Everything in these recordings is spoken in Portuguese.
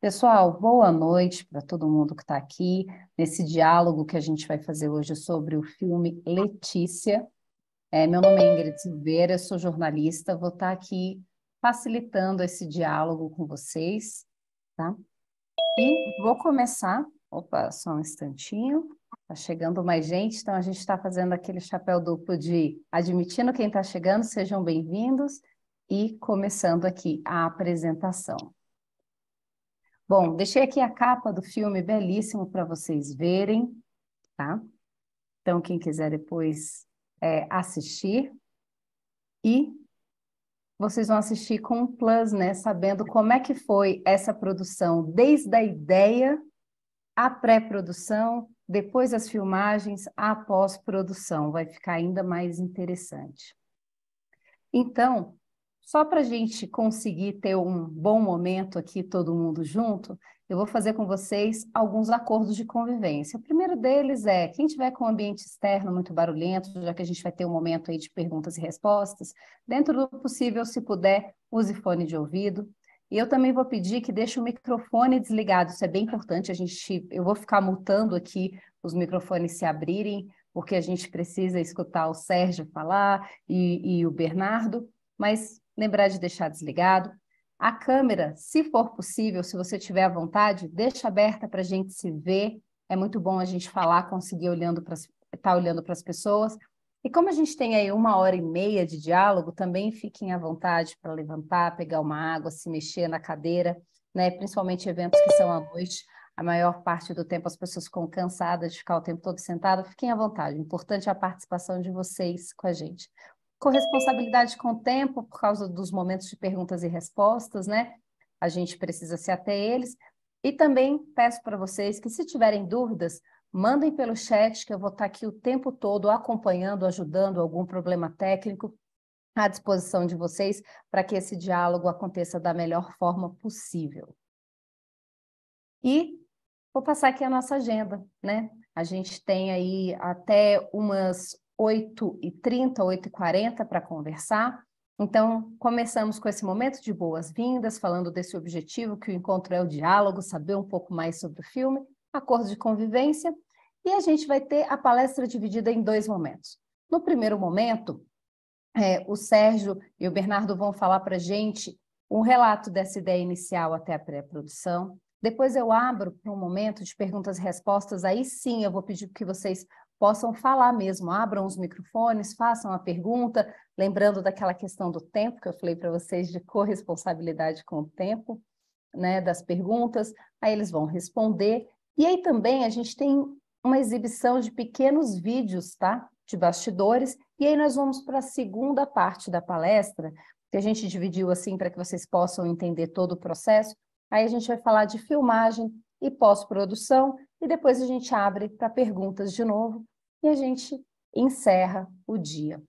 Pessoal, boa noite para todo mundo que está aqui nesse diálogo que a gente vai fazer hoje sobre o filme Letícia. É, meu nome é Ingrid Silveira, sou jornalista, vou estar tá aqui facilitando esse diálogo com vocês, tá? E vou começar. Opa, só um instantinho. Está chegando mais gente, então a gente está fazendo aquele chapéu duplo de admitindo quem está chegando, sejam bem-vindos, e começando aqui a apresentação. Bom, deixei aqui a capa do filme belíssimo para vocês verem, tá? Então, quem quiser depois é, assistir. E vocês vão assistir com um plus, né? Sabendo como é que foi essa produção, desde a ideia, a pré-produção, depois as filmagens, a pós-produção. Vai ficar ainda mais interessante. Então, só para a gente conseguir ter um bom momento aqui, todo mundo junto, eu vou fazer com vocês alguns acordos de convivência. O primeiro deles é, quem tiver com o ambiente externo muito barulhento, já que a gente vai ter um momento aí de perguntas e respostas, dentro do possível, se puder, use fone de ouvido. E eu também vou pedir que deixe o microfone desligado, isso é bem importante, a gente, eu vou ficar mutando aqui os microfones se abrirem, porque a gente precisa escutar o Sérgio falar e, e o Bernardo, mas lembrar de deixar desligado. A câmera, se for possível, se você tiver à vontade, deixa aberta para a gente se ver. É muito bom a gente falar, conseguir olhando para estar tá olhando para as pessoas. E como a gente tem aí uma hora e meia de diálogo, também fiquem à vontade para levantar, pegar uma água, se mexer na cadeira, né? Principalmente eventos que são à noite. A maior parte do tempo as pessoas ficam cansadas de ficar o tempo todo sentado. Fiquem à vontade. O importante é a participação de vocês com a gente. Corresponsabilidade com o tempo, por causa dos momentos de perguntas e respostas, né? A gente precisa ser até eles. E também peço para vocês que, se tiverem dúvidas, mandem pelo chat, que eu vou estar aqui o tempo todo acompanhando, ajudando algum problema técnico à disposição de vocês para que esse diálogo aconteça da melhor forma possível. E vou passar aqui a nossa agenda, né? A gente tem aí até umas 8h30, 8h40 para conversar. Então, começamos com esse momento de boas-vindas, falando desse objetivo, que o encontro é o diálogo, saber um pouco mais sobre o filme, acordo de convivência, e a gente vai ter a palestra dividida em dois momentos. No primeiro momento, é, o Sérgio e o Bernardo vão falar para a gente um relato dessa ideia inicial até a pré-produção. Depois eu abro para um momento de perguntas e respostas, aí sim eu vou pedir que vocês possam falar mesmo, abram os microfones, façam a pergunta, lembrando daquela questão do tempo que eu falei para vocês de corresponsabilidade com o tempo, né, das perguntas, aí eles vão responder. E aí também a gente tem uma exibição de pequenos vídeos, tá? De bastidores, e aí nós vamos para a segunda parte da palestra, que a gente dividiu assim para que vocês possam entender todo o processo. Aí a gente vai falar de filmagem e pós-produção, e depois a gente abre para perguntas de novo e a gente encerra o dia.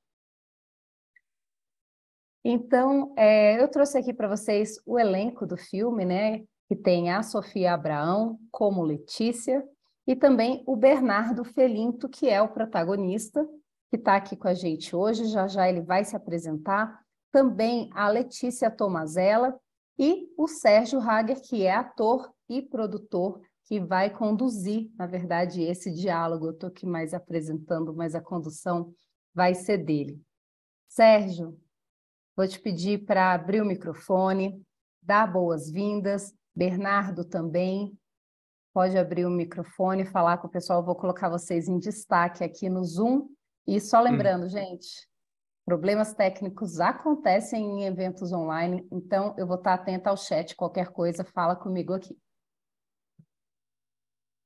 Então, é, eu trouxe aqui para vocês o elenco do filme, né? Que tem a Sofia Abraão como Letícia e também o Bernardo Felinto, que é o protagonista, que está aqui com a gente hoje. Já já ele vai se apresentar. Também a Letícia Tomazella e o Sérgio Hager, que é ator e produtor que vai conduzir, na verdade, esse diálogo. Eu estou aqui mais apresentando, mas a condução vai ser dele. Sérgio, vou te pedir para abrir o microfone, dar boas-vindas, Bernardo também. Pode abrir o microfone, falar com o pessoal. Eu vou colocar vocês em destaque aqui no Zoom. E só hum. lembrando, hum. gente, problemas técnicos acontecem em eventos online, então eu vou estar atenta ao chat. Qualquer coisa, fala comigo aqui.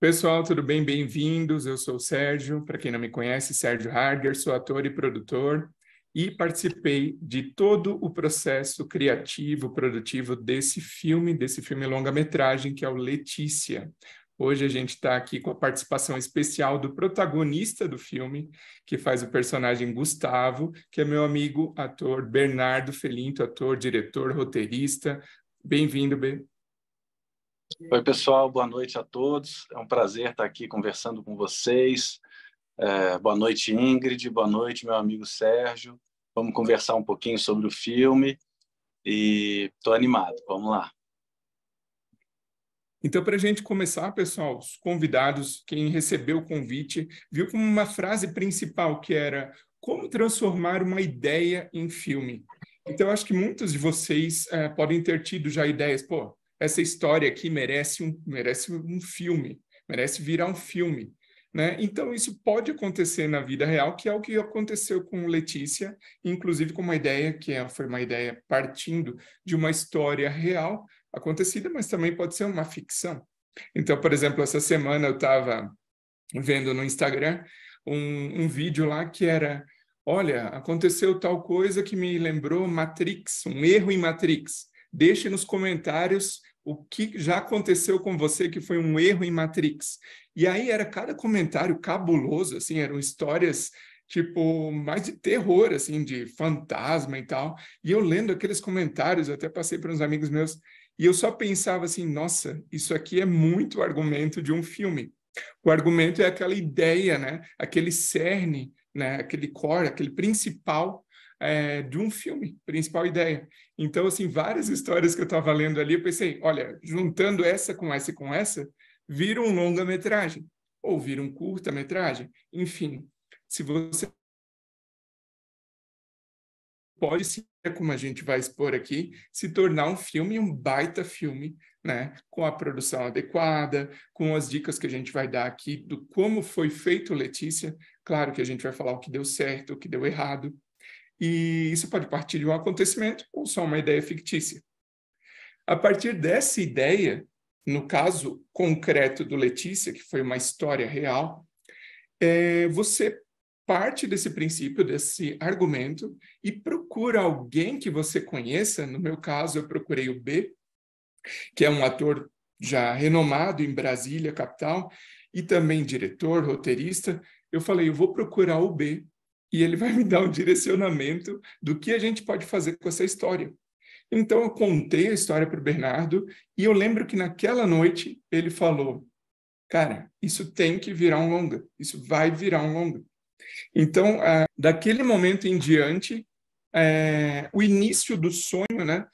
Pessoal, tudo bem? Bem-vindos. Eu sou o Sérgio. Para quem não me conhece, Sérgio Harger, sou ator e produtor e participei de todo o processo criativo, produtivo desse filme, desse filme longa-metragem que é o Letícia. Hoje a gente está aqui com a participação especial do protagonista do filme, que faz o personagem Gustavo, que é meu amigo ator Bernardo Felinto, ator, diretor, roteirista. Bem-vindo, Be. Oi, pessoal, boa noite a todos. É um prazer estar aqui conversando com vocês. É, boa noite, Ingrid. Boa noite, meu amigo Sérgio. Vamos conversar um pouquinho sobre o filme e estou animado. Vamos lá. Então, para a gente começar, pessoal, os convidados, quem recebeu o convite, viu como uma frase principal que era como transformar uma ideia em filme. Então, acho que muitos de vocês é, podem ter tido já ideias, pô, essa história aqui merece um, merece um filme, merece virar um filme. Né? Então, isso pode acontecer na vida real, que é o que aconteceu com Letícia, inclusive com uma ideia que é, foi uma ideia partindo de uma história real acontecida, mas também pode ser uma ficção. Então, por exemplo, essa semana eu estava vendo no Instagram um, um vídeo lá que era: olha, aconteceu tal coisa que me lembrou Matrix, um erro em Matrix. Deixe nos comentários o que já aconteceu com você que foi um erro em Matrix. E aí era cada comentário cabuloso, assim, eram histórias tipo mais de terror, assim, de fantasma e tal. E eu lendo aqueles comentários, até passei para uns amigos meus, e eu só pensava assim, nossa, isso aqui é muito argumento de um filme. O argumento é aquela ideia, né? Aquele cerne, né? Aquele core, aquele principal é, de um filme, principal ideia. Então, assim, várias histórias que eu estava lendo ali, eu pensei, olha, juntando essa com essa e com essa, vira um longa-metragem, ou vira um curta-metragem, enfim. Se você pode ser, como a gente vai expor aqui, se tornar um filme, um baita filme, né? Com a produção adequada, com as dicas que a gente vai dar aqui do como foi feito Letícia. Claro que a gente vai falar o que deu certo, o que deu errado, e isso pode partir de um acontecimento ou só uma ideia fictícia. A partir dessa ideia, no caso concreto do Letícia, que foi uma história real, é, você parte desse princípio, desse argumento, e procura alguém que você conheça. No meu caso, eu procurei o B, que é um ator já renomado em Brasília, capital, e também diretor, roteirista. Eu falei, eu vou procurar o B e ele vai me dar um direcionamento do que a gente pode fazer com essa história. Então eu contei a história para o Bernardo e eu lembro que naquela noite ele falou: "Cara, isso tem que virar um longa, isso vai virar um longa". Então, ah, daquele momento em diante, é, o início do sonho, né,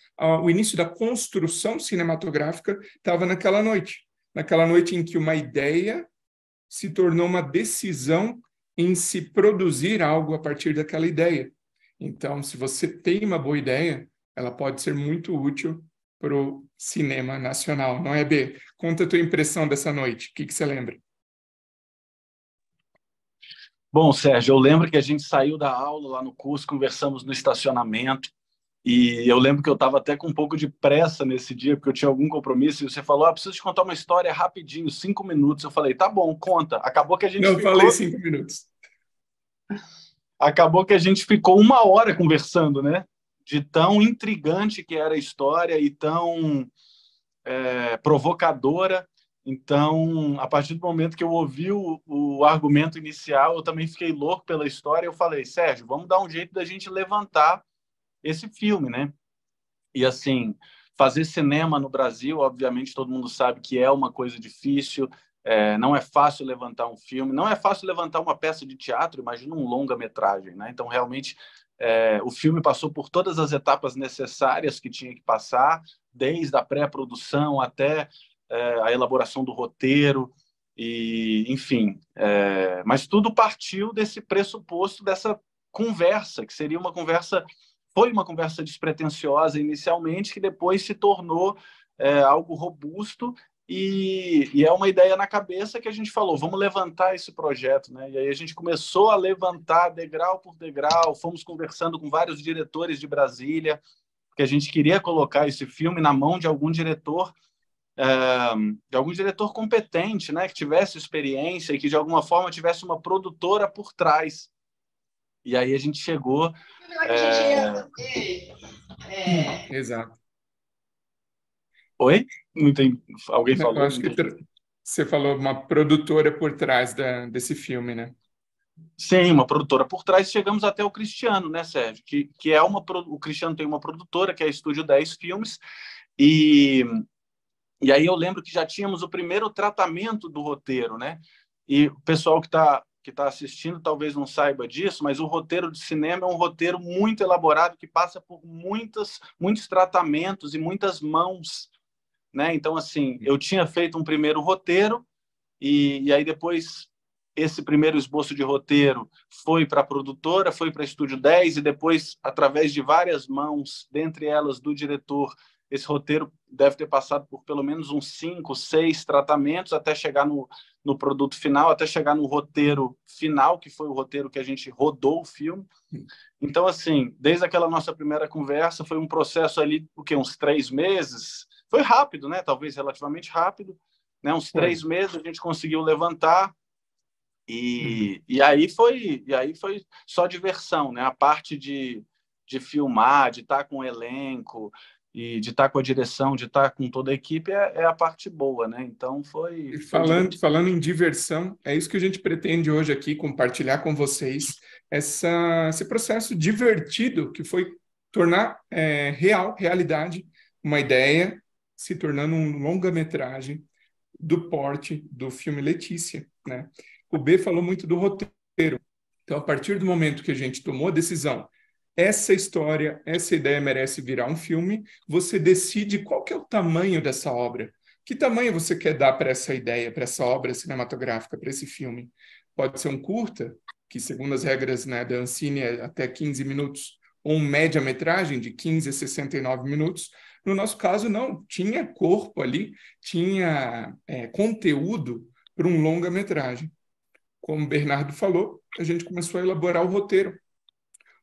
o início da construção cinematográfica estava naquela noite, naquela noite em que uma ideia se tornou uma decisão em se produzir algo a partir daquela ideia. Então, se você tem uma boa ideia, ela pode ser muito útil para o cinema nacional, não é, B? Conta a tua impressão dessa noite, o que, que você lembra? Bom, Sérgio, eu lembro que a gente saiu da aula lá no curso, conversamos no estacionamento, e eu lembro que eu estava até com um pouco de pressa nesse dia, porque eu tinha algum compromisso, e você falou: ah, preciso te contar uma história rapidinho, cinco minutos. Eu falei, tá bom, conta. Acabou que a gente. Não, ficou... falei cinco minutos. Acabou que a gente ficou uma hora conversando, né? De tão intrigante que era a história e tão é, provocadora. Então, a partir do momento que eu ouvi o, o, argumento inicial, eu também fiquei louco pela história. Eu falei, Sérgio, vamos dar um jeito da gente levantar esse filme, né? E assim, fazer cinema no Brasil, obviamente todo mundo sabe que é uma coisa difícil, é, não é fácil levantar um filme, não é fácil levantar uma peça de teatro, imagina um longa-metragem, né? Então, realmente, é, o filme passou por todas as etapas necessárias que tinha que passar, desde a pré-produção até é, a elaboração do roteiro, e enfim. É, mas tudo partiu desse pressuposto, dessa conversa, que seria uma conversa foi uma conversa despretensiosa inicialmente, que depois se tornou é, algo robusto e, e, é uma ideia na cabeça que a gente falou, vamos levantar esse projeto, né? E aí a gente começou a levantar degrau por degrau, fomos conversando com vários diretores de Brasília, que a gente queria colocar esse filme na mão de algum diretor, é, de algum diretor competente, né? Que tivesse experiência e que de alguma forma tivesse uma produtora por trás e aí a gente chegou. É, é, é... Exato. Oi? Não tem. Alguém falou? Eu acho que você falou uma produtora por trás da... desse filme, né? Sim, uma produtora por trás. Chegamos até o Cristiano, né, Sérgio? Que, que é uma. O Cristiano tem uma produtora, que é Estúdio 10 Filmes, e. E aí eu lembro que já tínhamos o primeiro tratamento do roteiro, né? E o pessoal que está que está assistindo talvez não saiba disso, mas o roteiro de cinema é um roteiro muito elaborado que passa por muitas, muitos tratamentos e muitas mãos. Né? Então, assim, eu tinha feito um primeiro roteiro e, e aí depois esse primeiro esboço de roteiro foi para a produtora, foi para Estúdio 10 e depois, através de várias mãos, dentre elas do diretor esse roteiro deve ter passado por pelo menos uns cinco, seis tratamentos até chegar no, no produto final, até chegar no roteiro final, que foi o roteiro que a gente rodou o filme. Então, assim, desde aquela nossa primeira conversa, foi um processo ali, o quê? Uns três meses? Foi rápido, né? Talvez relativamente rápido. Né? Uns é. três meses a gente conseguiu levantar e, uhum. e aí foi e aí foi só diversão, né? A parte de, de filmar, de estar com o elenco, e de estar tá com a direção, de estar tá com toda a equipe é, é a parte boa, né? Então foi. E falando, foi falando em diversão, é isso que a gente pretende hoje aqui compartilhar com vocês essa, esse processo divertido que foi tornar é, real, realidade, uma ideia se tornando um longa-metragem do porte do filme Letícia, né? O B falou muito do roteiro. Então, a partir do momento que a gente tomou a decisão essa história, essa ideia merece virar um filme, você decide qual que é o tamanho dessa obra. Que tamanho você quer dar para essa ideia, para essa obra cinematográfica, para esse filme? Pode ser um curta, que segundo as regras né, da Ancine é até 15 minutos, ou um média-metragem de 15 a 69 minutos. No nosso caso, não. Tinha corpo ali, tinha é, conteúdo para um longa-metragem. Como o Bernardo falou, a gente começou a elaborar o roteiro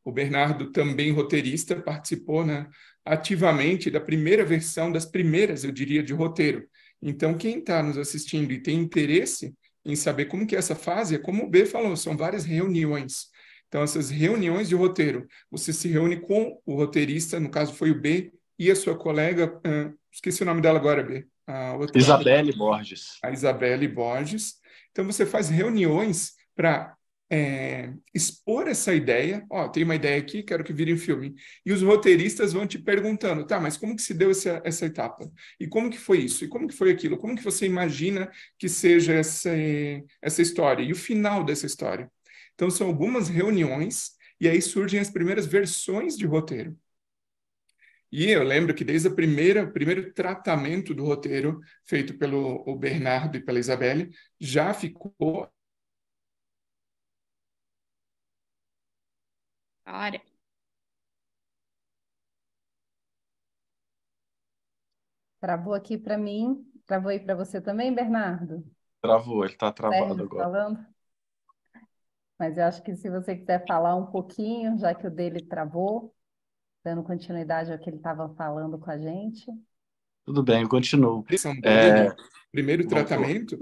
o Bernardo, também roteirista, participou né, ativamente da primeira versão, das primeiras, eu diria, de roteiro. Então, quem está nos assistindo e tem interesse em saber como que é essa fase, é como o B falou, são várias reuniões. Então, essas reuniões de roteiro, você se reúne com o roteirista, no caso foi o B, e a sua colega, esqueci o nome dela agora, B. A Isabelle Borges. A Isabelle Borges. Então, você faz reuniões para é, expor essa ideia. Ó, tem uma ideia aqui, quero que vire um filme. E os roteiristas vão te perguntando, tá, mas como que se deu essa, essa etapa? E como que foi isso? E como que foi aquilo? Como que você imagina que seja essa, essa história? E o final dessa história? Então, são algumas reuniões e aí surgem as primeiras versões de roteiro. E eu lembro que desde a primeira, o primeiro tratamento do roteiro feito pelo Bernardo e pela Isabelle, já ficou Travou aqui para mim. Travou aí para você também, Bernardo? Travou, ele está tá travado Sérgio agora. Falando? Mas eu acho que se você quiser falar um pouquinho, já que o dele travou, dando continuidade ao que ele estava falando com a gente. Tudo bem, eu continuo. É... Né? Primeiro tratamento.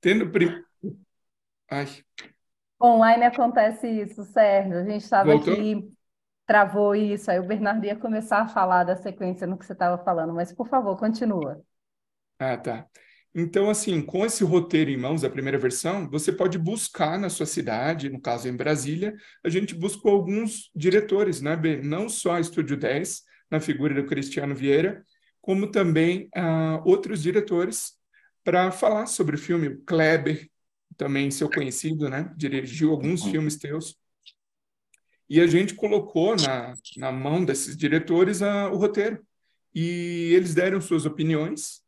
Tendo prim... Ai, Online acontece isso, Sérgio. A gente estava aqui, travou isso, aí o Bernardo ia começar a falar da sequência no que você estava falando, mas por favor, continua. Ah, tá. Então, assim, com esse roteiro em mãos, a primeira versão, você pode buscar na sua cidade, no caso em Brasília, a gente buscou alguns diretores, né, B? Não só Estúdio 10, na figura do Cristiano Vieira, como também ah, outros diretores para falar sobre o filme. Kleber, também seu conhecido, né? Dirigiu alguns uhum. filmes teus. E a gente colocou na, na mão desses diretores a, o roteiro. E eles deram suas opiniões.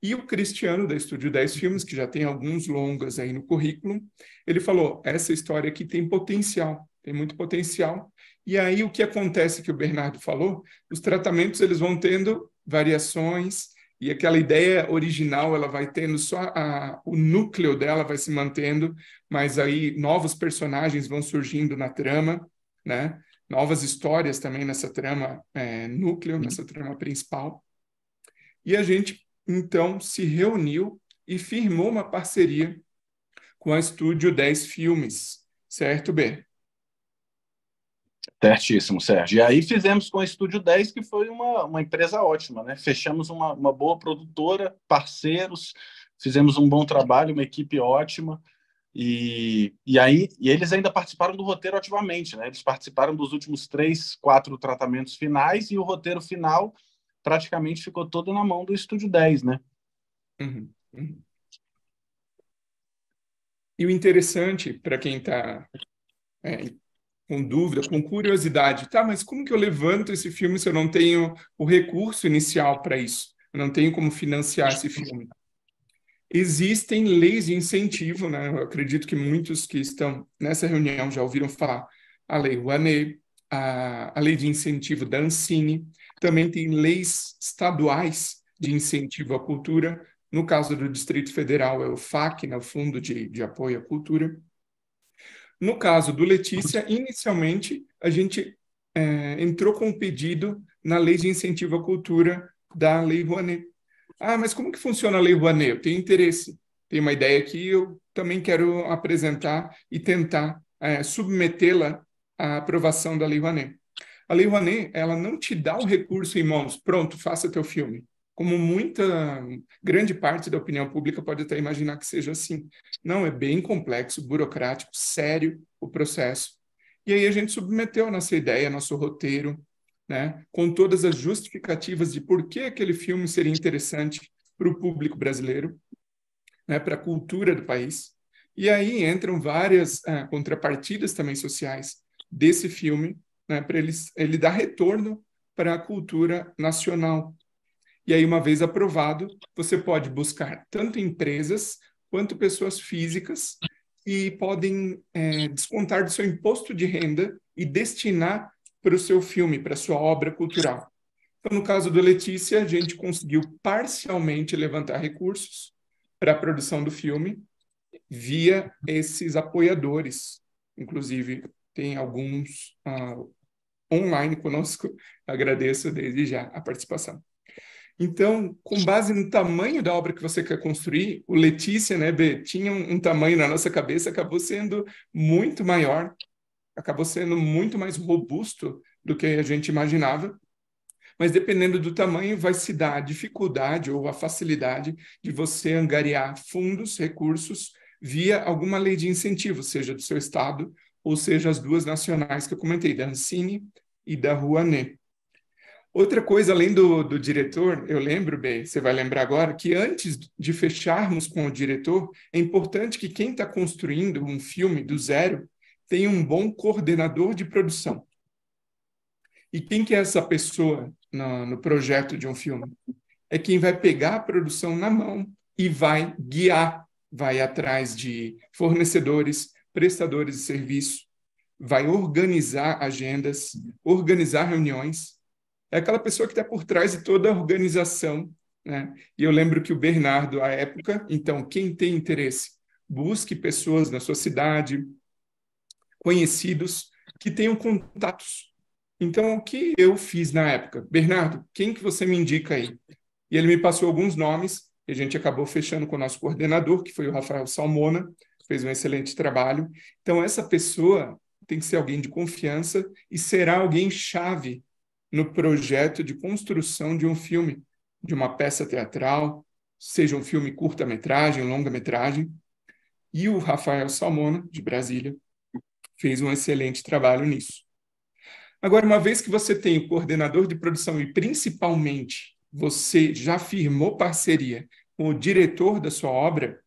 E o Cristiano, da Estúdio 10 Filmes, que já tem alguns longas aí no currículo, ele falou: essa história aqui tem potencial, tem muito potencial. E aí o que acontece que o Bernardo falou? Os tratamentos eles vão tendo variações, e aquela ideia original ela vai tendo só a, o núcleo dela vai se mantendo, mas aí novos personagens vão surgindo na trama, né? Novas histórias também nessa trama é, núcleo, uhum. nessa trama principal. E a gente então se reuniu e firmou uma parceria com a Estúdio 10 Filmes, certo, B? Certíssimo, Sérgio. E aí fizemos com a Estúdio 10, que foi uma, uma empresa ótima, né? Fechamos uma, uma boa produtora, parceiros, fizemos um bom trabalho, uma equipe ótima. E, e aí e eles ainda participaram do roteiro ativamente, né? Eles participaram dos últimos três, quatro tratamentos finais e o roteiro final praticamente ficou todo na mão do Estúdio 10, né? Uhum, uhum. E o interessante para quem está é, com dúvida, com curiosidade, tá, mas como que eu levanto esse filme se eu não tenho o recurso inicial para isso? Eu não tenho como financiar esse filme. Existem leis de incentivo, né? Eu acredito que muitos que estão nessa reunião já ouviram falar a Lei Rouanet, a, a Lei de Incentivo da Ancine, também tem leis estaduais de incentivo à cultura, no caso do Distrito Federal é o FAC, né, o Fundo de, de Apoio à Cultura, no caso do Letícia, inicialmente a gente é, entrou com um pedido na Lei de Incentivo à Cultura da Lei Rouanet. Ah, mas como que funciona a Lei Rouanet? Eu tenho interesse, tenho uma ideia que eu também quero apresentar e tentar é, submetê-la à aprovação da Lei Rouanet. A Lei Rouanet, ela não te dá o recurso em mãos, pronto, faça teu filme como muita grande parte da opinião pública pode até imaginar que seja assim. Não, é bem complexo, burocrático, sério o processo. E aí a gente submeteu nossa ideia, nosso roteiro, né, com todas as justificativas de por que aquele filme seria interessante para o público brasileiro, né, para a cultura do país. E aí entram várias uh, contrapartidas também sociais desse filme, né, para ele, ele dar retorno para a cultura nacional, e aí, uma vez aprovado, você pode buscar tanto empresas quanto pessoas físicas que podem é, descontar do seu imposto de renda e destinar para o seu filme, para a sua obra cultural. Então, no caso do Letícia, a gente conseguiu parcialmente levantar recursos para a produção do filme via esses apoiadores. Inclusive, tem alguns uh, online conosco. Agradeço desde já a participação. Então, com base no tamanho da obra que você quer construir, o Letícia, né, B, tinha um, um tamanho na nossa cabeça, acabou sendo muito maior, acabou sendo muito mais robusto do que a gente imaginava. Mas dependendo do tamanho, vai se dar a dificuldade ou a facilidade de você angariar fundos, recursos, via alguma lei de incentivo, seja do seu estado, ou seja as duas nacionais que eu comentei, da Ancine e da Rouanet. Outra coisa, além do, do diretor, eu lembro bem, você vai lembrar agora, que antes de fecharmos com o diretor, é importante que quem está construindo um filme do zero tenha um bom coordenador de produção. E quem que é essa pessoa no, no projeto de um filme? É quem vai pegar a produção na mão e vai guiar, vai atrás de fornecedores, prestadores de serviço, vai organizar agendas, organizar reuniões é aquela pessoa que está por trás de toda a organização. Né? E eu lembro que o Bernardo, à época, então, quem tem interesse, busque pessoas na sua cidade, conhecidos, que tenham contatos. Então, o que eu fiz na época? Bernardo, quem que você me indica aí? E ele me passou alguns nomes, e a gente acabou fechando com o nosso coordenador, que foi o Rafael Salmona, fez um excelente trabalho. Então, essa pessoa tem que ser alguém de confiança e será alguém chave no projeto de construção de um filme, de uma peça teatral, seja um filme curta-metragem, longa-metragem. E o Rafael Salmona, de Brasília, fez um excelente trabalho nisso. Agora, uma vez que você tem o coordenador de produção e principalmente você já firmou parceria com o diretor da sua obra,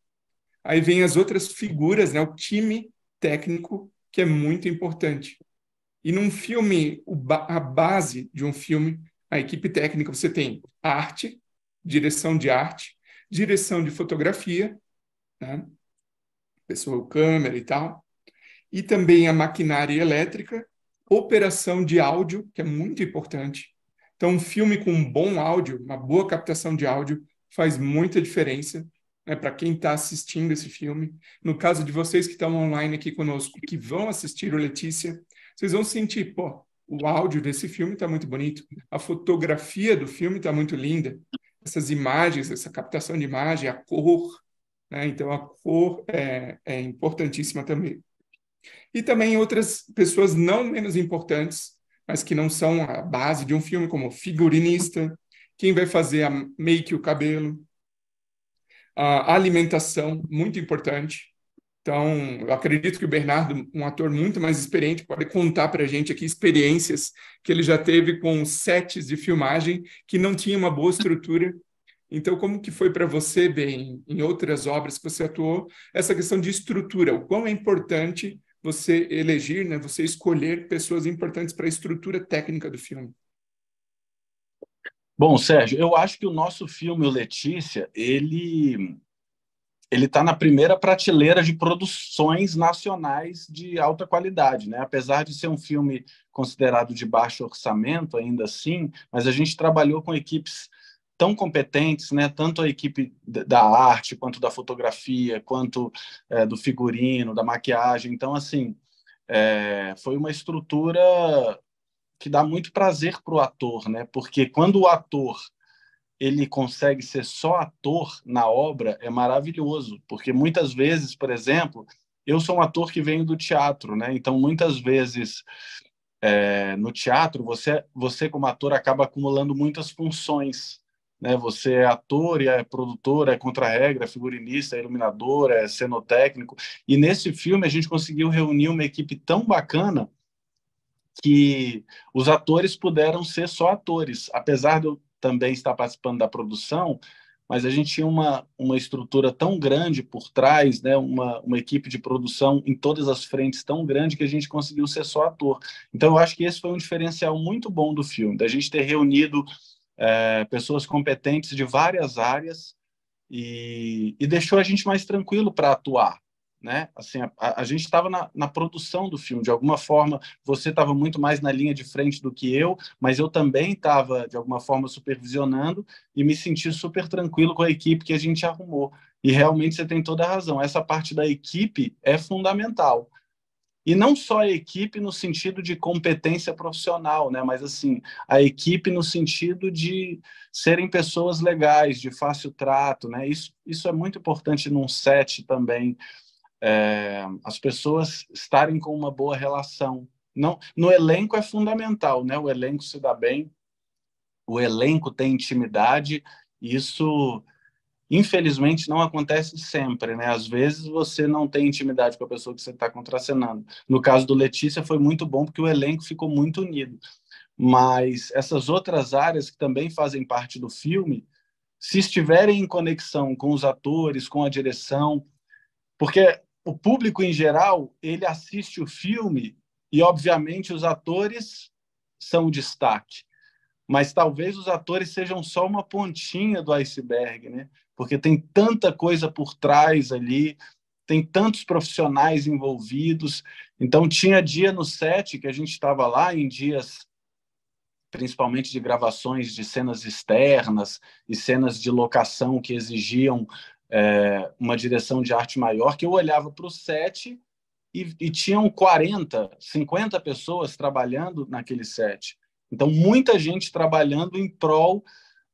aí vem as outras figuras, né? o time técnico, que é muito importante. E num filme, a base de um filme, a equipe técnica, você tem arte, direção de arte, direção de fotografia, né? pessoa, câmera e tal, e também a maquinária elétrica, operação de áudio, que é muito importante. Então, um filme com um bom áudio, uma boa captação de áudio, faz muita diferença né, para quem está assistindo esse filme. No caso de vocês que estão online aqui conosco, que vão assistir o Letícia, vocês vão sentir, pô, o áudio desse filme está muito bonito, a fotografia do filme está muito linda, essas imagens, essa captação de imagem, a cor, né? então a cor é, é importantíssima também. E também outras pessoas não menos importantes, mas que não são a base de um filme, como figurinista, quem vai fazer a make, o cabelo, a alimentação, muito importante, então, eu acredito que o Bernardo, um ator muito mais experiente, pode contar para a gente aqui experiências que ele já teve com sets de filmagem que não tinha uma boa estrutura. Então, como que foi para você, bem, em outras obras que você atuou, essa questão de estrutura? O quão é importante você eleger, né, você escolher pessoas importantes para a estrutura técnica do filme? Bom, Sérgio, eu acho que o nosso filme, o Letícia, ele ele está na primeira prateleira de produções nacionais de alta qualidade, né? Apesar de ser um filme considerado de baixo orçamento, ainda assim, mas a gente trabalhou com equipes tão competentes, né? Tanto a equipe da arte, quanto da fotografia, quanto é, do figurino, da maquiagem. Então, assim, é, foi uma estrutura que dá muito prazer para o ator, né? Porque quando o ator ele consegue ser só ator na obra é maravilhoso, porque muitas vezes, por exemplo, eu sou um ator que venho do teatro, né? Então muitas vezes é, no teatro você você como ator acaba acumulando muitas funções, né? Você é ator e é produtor, é contra-regra, é figurinista, é iluminador, é cenotécnico. E nesse filme a gente conseguiu reunir uma equipe tão bacana que os atores puderam ser só atores, apesar de eu também está participando da produção, mas a gente tinha uma, uma estrutura tão grande por trás, né, uma, uma equipe de produção em todas as frentes tão grande que a gente conseguiu ser só ator. Então, eu acho que esse foi um diferencial muito bom do filme, da gente ter reunido é, pessoas competentes de várias áreas e, e deixou a gente mais tranquilo para atuar, né? Assim, a, a gente estava na, na, produção do filme, de alguma forma você estava muito mais na linha de frente do que eu, mas eu também estava de alguma forma supervisionando e me senti super tranquilo com a equipe que a gente arrumou. E realmente você tem toda a razão. Essa parte da equipe é fundamental. E não só a equipe no sentido de competência profissional, né? mas assim, a equipe no sentido de serem pessoas legais, de fácil trato. Né? Isso, isso é muito importante num set também é, as pessoas estarem com uma boa relação. Não, no elenco é fundamental, né? O elenco se dá bem, o elenco tem intimidade. Isso, infelizmente, não acontece sempre, né? Às vezes você não tem intimidade com a pessoa que você está contracenando. No caso do Letícia, foi muito bom porque o elenco ficou muito unido. Mas essas outras áreas que também fazem parte do filme, se estiverem em conexão com os atores, com a direção, porque o público em geral ele assiste o filme e obviamente os atores são o destaque mas talvez os atores sejam só uma pontinha do iceberg né porque tem tanta coisa por trás ali tem tantos profissionais envolvidos então tinha dia no set que a gente estava lá em dias principalmente de gravações de cenas externas e cenas de locação que exigiam é, uma direção de arte maior, que eu olhava para o set e, e, tinham 40, 50 pessoas trabalhando naquele set. Então, muita gente trabalhando em prol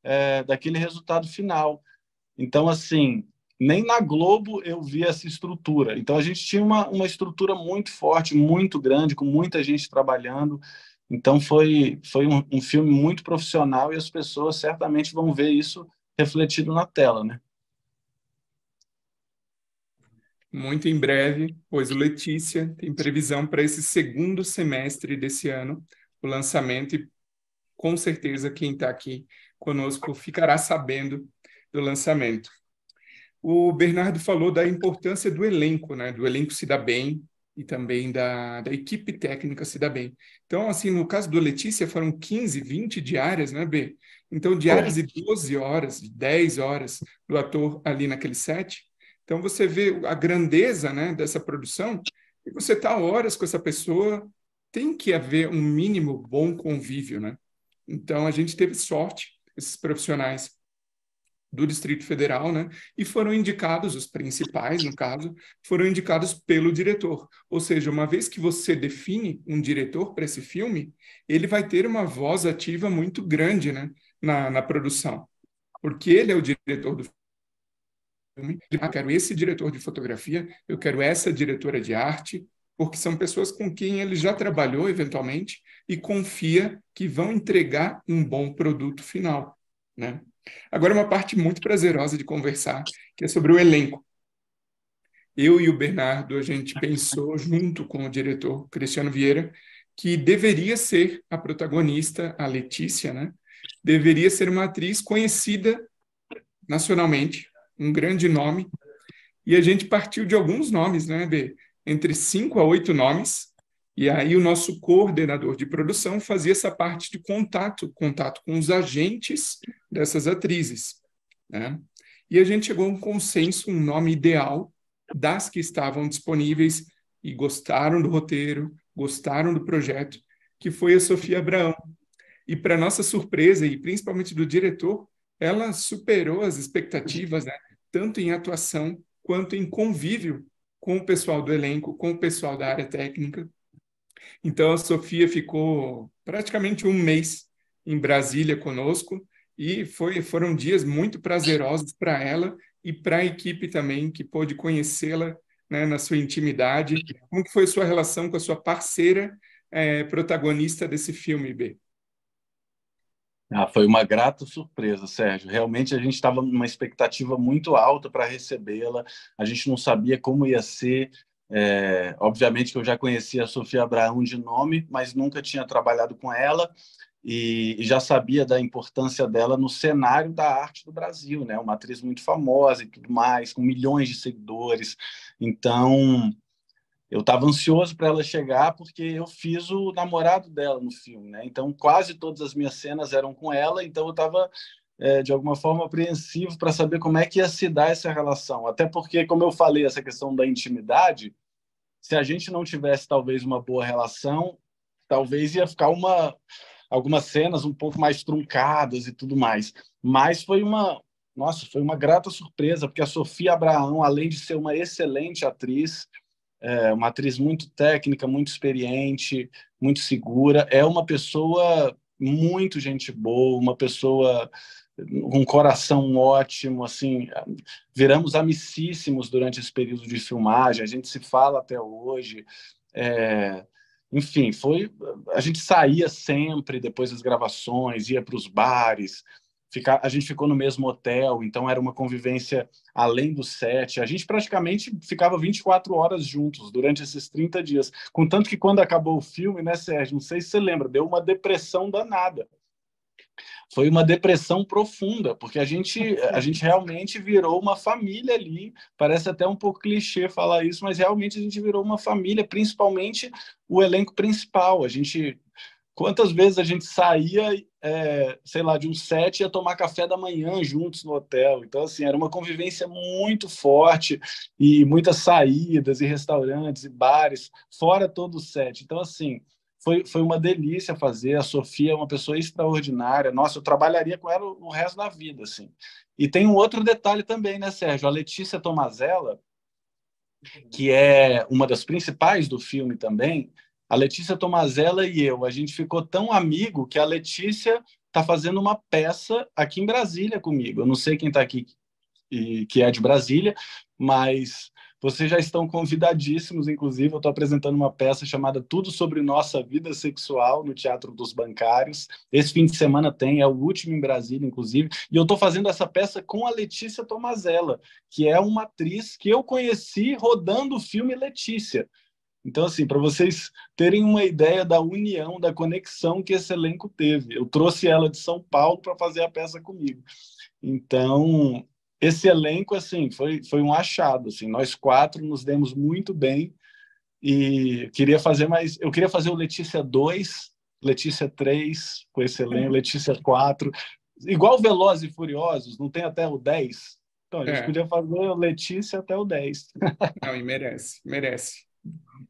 é, daquele resultado final. Então, assim, nem na Globo eu vi essa estrutura. Então, a gente tinha uma, uma estrutura muito forte, muito grande, com muita gente trabalhando. Então, foi, foi um, um filme muito profissional e as pessoas certamente vão ver isso refletido na tela, né? muito em breve, pois o Letícia tem previsão para esse segundo semestre desse ano, o lançamento, e com certeza quem está aqui conosco ficará sabendo do lançamento. O Bernardo falou da importância do elenco, né? Do elenco se dar bem e também da, da equipe técnica se dar bem. Então, assim, no caso do Letícia, foram 15, 20 diárias, né, B? Então, diárias de 12 horas, de 10 horas do ator ali naquele set, então você vê a grandeza né, dessa produção e você está horas com essa pessoa, tem que haver um mínimo bom convívio. Né? Então a gente teve sorte, esses profissionais do Distrito Federal, né? E foram indicados, os principais, no caso, foram indicados pelo diretor. Ou seja, uma vez que você define um diretor para esse filme, ele vai ter uma voz ativa muito grande, né? Na, na produção. Porque ele é o diretor do filme. Ah, quero esse diretor de fotografia, eu quero essa diretora de arte, porque são pessoas com quem ele já trabalhou eventualmente e confia que vão entregar um bom produto final, né? Agora uma parte muito prazerosa de conversar, que é sobre o elenco. Eu e o Bernardo a gente pensou junto com o diretor Cristiano Vieira que deveria ser a protagonista, a Letícia, né? Deveria ser uma atriz conhecida nacionalmente, um grande nome. E a gente partiu de alguns nomes, né, B? Entre cinco a oito nomes. E aí o nosso coordenador de produção fazia essa parte de contato, contato com os agentes dessas atrizes. Né? E a gente chegou a um consenso, um nome ideal das que estavam disponíveis e gostaram do roteiro, gostaram do projeto, que foi a Sofia Abraão. E para nossa surpresa, e principalmente do diretor, ela superou as expectativas, né? tanto em atuação quanto em convívio com o pessoal do elenco, com o pessoal da área técnica. Então a Sofia ficou praticamente um mês em Brasília conosco e foi, foram dias muito prazerosos para ela e para a equipe também que pôde conhecê-la né, na sua intimidade. Como que foi sua relação com a sua parceira é, protagonista desse filme, B? Ah, foi uma grata surpresa, Sérgio. Realmente a gente estava numa expectativa muito alta para recebê-la. A gente não sabia como ia ser. É, obviamente que eu já conhecia a Sofia Abraão de nome, mas nunca tinha trabalhado com ela e, e já sabia da importância dela no cenário da arte do Brasil, né? Uma atriz muito famosa e tudo mais, com milhões de seguidores. Então, eu estava ansioso para ela chegar porque eu fiz o namorado dela no filme, né? Então quase todas as minhas cenas eram com ela, então eu estava é, de alguma forma apreensivo para saber como é que ia se dar essa relação. Até porque, como eu falei, essa questão da intimidade, se a gente não tivesse talvez uma boa relação, talvez ia ficar uma algumas cenas um pouco mais truncadas e tudo mais. Mas foi uma nossa, foi uma grata surpresa porque a Sofia Abraão, além de ser uma excelente atriz é uma atriz muito técnica, muito experiente, muito segura. É uma pessoa muito gente boa, uma pessoa um coração ótimo, assim, viramos amicíssimos durante esse período de filmagem, a gente se fala até hoje, é, enfim, foi, a gente saía sempre depois das gravações, ia para os bares, Ficar, a gente ficou no mesmo hotel, então era uma convivência além do set. A gente praticamente ficava 24 horas juntos durante esses 30 dias. Contanto que quando acabou o filme, né, Sérgio? Não sei se você lembra, deu uma depressão danada. Foi uma depressão profunda, porque a gente, a gente realmente virou uma família ali. Parece até um pouco clichê falar isso, mas realmente a gente virou uma família, principalmente o elenco principal. A gente Quantas vezes a gente saía, é, sei lá, de um set e ia tomar café da manhã juntos no hotel. Então, assim, era uma convivência muito forte e muitas saídas e restaurantes e bares, fora todo o set. Então, assim, foi, foi uma delícia fazer. A Sofia é uma pessoa extraordinária. Nossa, eu trabalharia com ela o resto da vida, assim. E tem um outro detalhe também, né, Sérgio? A Letícia Tomazella, que é uma das principais do filme também, a Letícia Tomazella e eu, a gente ficou tão amigo que a Letícia está fazendo uma peça aqui em Brasília comigo. Eu não sei quem está aqui e que é de Brasília, mas vocês já estão convidadíssimos, inclusive. Eu estou apresentando uma peça chamada Tudo sobre Nossa Vida Sexual no Teatro dos Bancários. Esse fim de semana tem, é o último em Brasília, inclusive. E eu estou fazendo essa peça com a Letícia Tomazella, que é uma atriz que eu conheci rodando o filme Letícia. Então, assim, para vocês terem uma ideia da união, da conexão que esse elenco teve. Eu trouxe ela de São Paulo para fazer a peça comigo. Então, esse elenco, assim, foi, foi um achado. Assim, nós quatro nos demos muito bem e queria fazer mais. Eu queria fazer o Letícia 2, Letícia 3, com esse elenco, Letícia 4. Igual Velozes e Furiosos, não tem até o 10? Então, a gente é. podia fazer o Letícia até o 10. Não, e merece, merece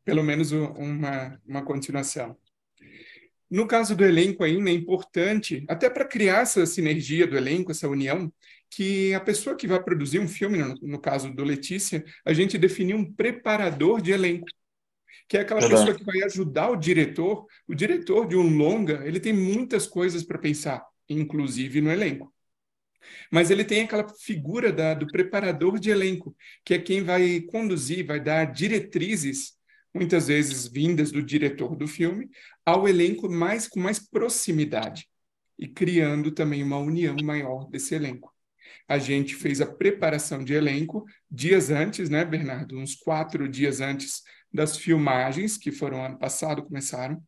pelo menos uma, uma continuação. No caso do elenco ainda é importante, até para criar essa sinergia do elenco, essa união, que a pessoa que vai produzir um filme, no, no caso do Letícia, a gente definiu um preparador de elenco, que é aquela pessoa que vai ajudar o diretor. O diretor de um longa, ele tem muitas coisas para pensar, inclusive no elenco. Mas ele tem aquela figura da, do preparador de elenco, que é quem vai conduzir, vai dar diretrizes, muitas vezes vindas do diretor do filme, ao elenco mais com mais proximidade e criando também uma união maior desse elenco. A gente fez a preparação de elenco dias antes, né, Bernardo? Uns quatro dias antes das filmagens, que foram ano passado, começaram.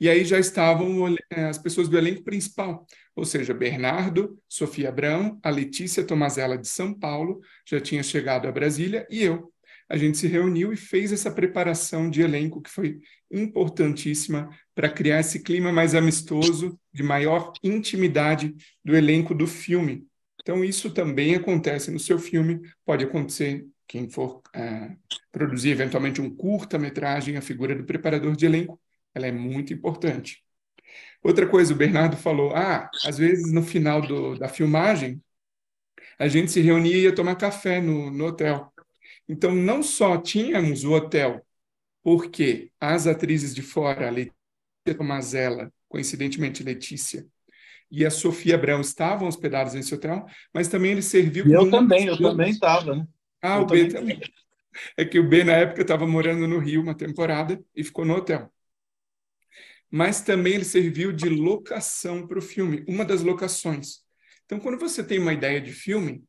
E aí já estavam eh, as pessoas do elenco principal, ou seja, Bernardo, Sofia Abrão, a Letícia Tomazella de São Paulo, já tinha chegado a Brasília, e eu. A gente se reuniu e fez essa preparação de elenco que foi importantíssima para criar esse clima mais amistoso, de maior intimidade do elenco do filme. Então, isso também acontece no seu filme, pode acontecer quem for eh, produzir eventualmente um curta-metragem, a figura do preparador de elenco ela é muito importante. Outra coisa, o Bernardo falou: ah, às vezes no final do, da filmagem, a gente se reunia e ia tomar café no, no hotel. Então, não só tínhamos o hotel, porque as atrizes de fora, a Letícia Tomazella, coincidentemente Letícia, e a Sofia Abrão estavam hospedados nesse hotel, mas também ele serviu... E eu também, eu também estava. Né? Ah, eu o B também. É que o B, na época, estava morando no Rio uma temporada e ficou no hotel mas também ele serviu de locação para o filme, uma das locações. Então, quando você tem uma ideia de filme,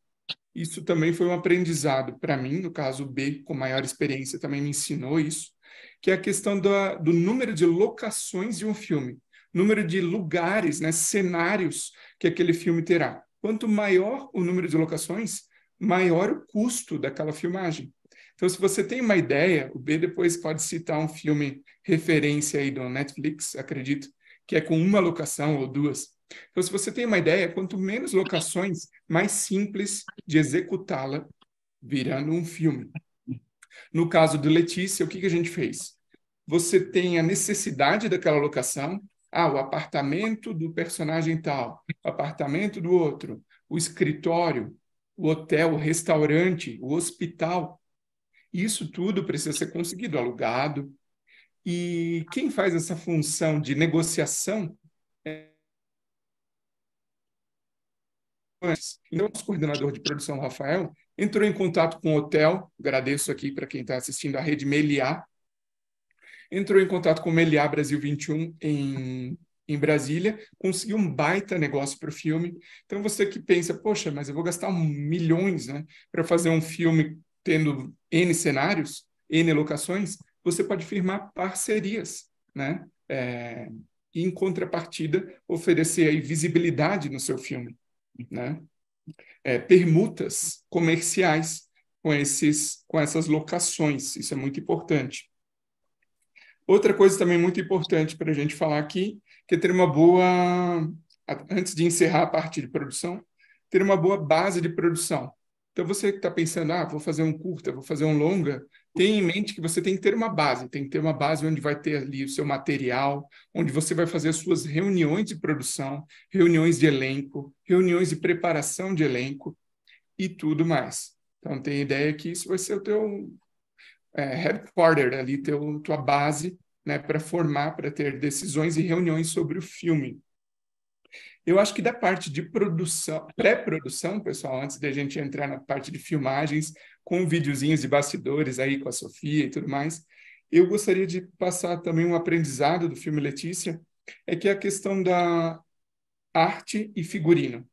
isso também foi um aprendizado para mim, no caso o B, com maior experiência, também me ensinou isso, que é a questão do, do número de locações de um filme, número de lugares, né, cenários que aquele filme terá. Quanto maior o número de locações, maior o custo daquela filmagem. Então, se você tem uma ideia, o B depois pode citar um filme referência aí do Netflix, acredito, que é com uma locação ou duas. Então, se você tem uma ideia, quanto menos locações, mais simples de executá-la virando um filme. No caso do Letícia, o que, que a gente fez? Você tem a necessidade daquela locação, ah, o apartamento do personagem tal, o apartamento do outro, o escritório, o hotel, o restaurante, o hospital. Isso tudo precisa ser conseguido, alugado. E quem faz essa função de negociação é... Então, o coordenador de produção, Rafael, entrou em contato com o hotel, agradeço aqui para quem está assistindo a rede Meliá, entrou em contato com o Meliá Brasil 21 em, em Brasília, conseguiu um baita negócio para o filme. Então, você que pensa, poxa, mas eu vou gastar milhões né, para fazer um filme tendo N cenários, N locações, você pode firmar parcerias, né? É, e em contrapartida oferecer aí visibilidade no seu filme, né? É, permutas comerciais com esses, com essas locações, isso é muito importante. Outra coisa também muito importante para a gente falar aqui, que é ter uma boa, antes de encerrar a parte de produção, ter uma boa base de produção. Então, você que está pensando, ah, vou fazer um curta, vou fazer um longa, tenha em mente que você tem que ter uma base, tem que ter uma base onde vai ter ali o seu material, onde você vai fazer as suas reuniões de produção, reuniões de elenco, reuniões de preparação de elenco e tudo mais. Então, tem ideia que isso vai ser o teu é, headquarter ali, teu, tua base, né, para formar, para ter decisões e reuniões sobre o filme. Eu acho que da parte de produção, pré-produção, pessoal, antes da gente entrar na parte de filmagens, com videozinhos de bastidores aí com a Sofia e tudo mais, eu gostaria de passar também um aprendizado do filme Letícia, é que é a questão da arte e figurino.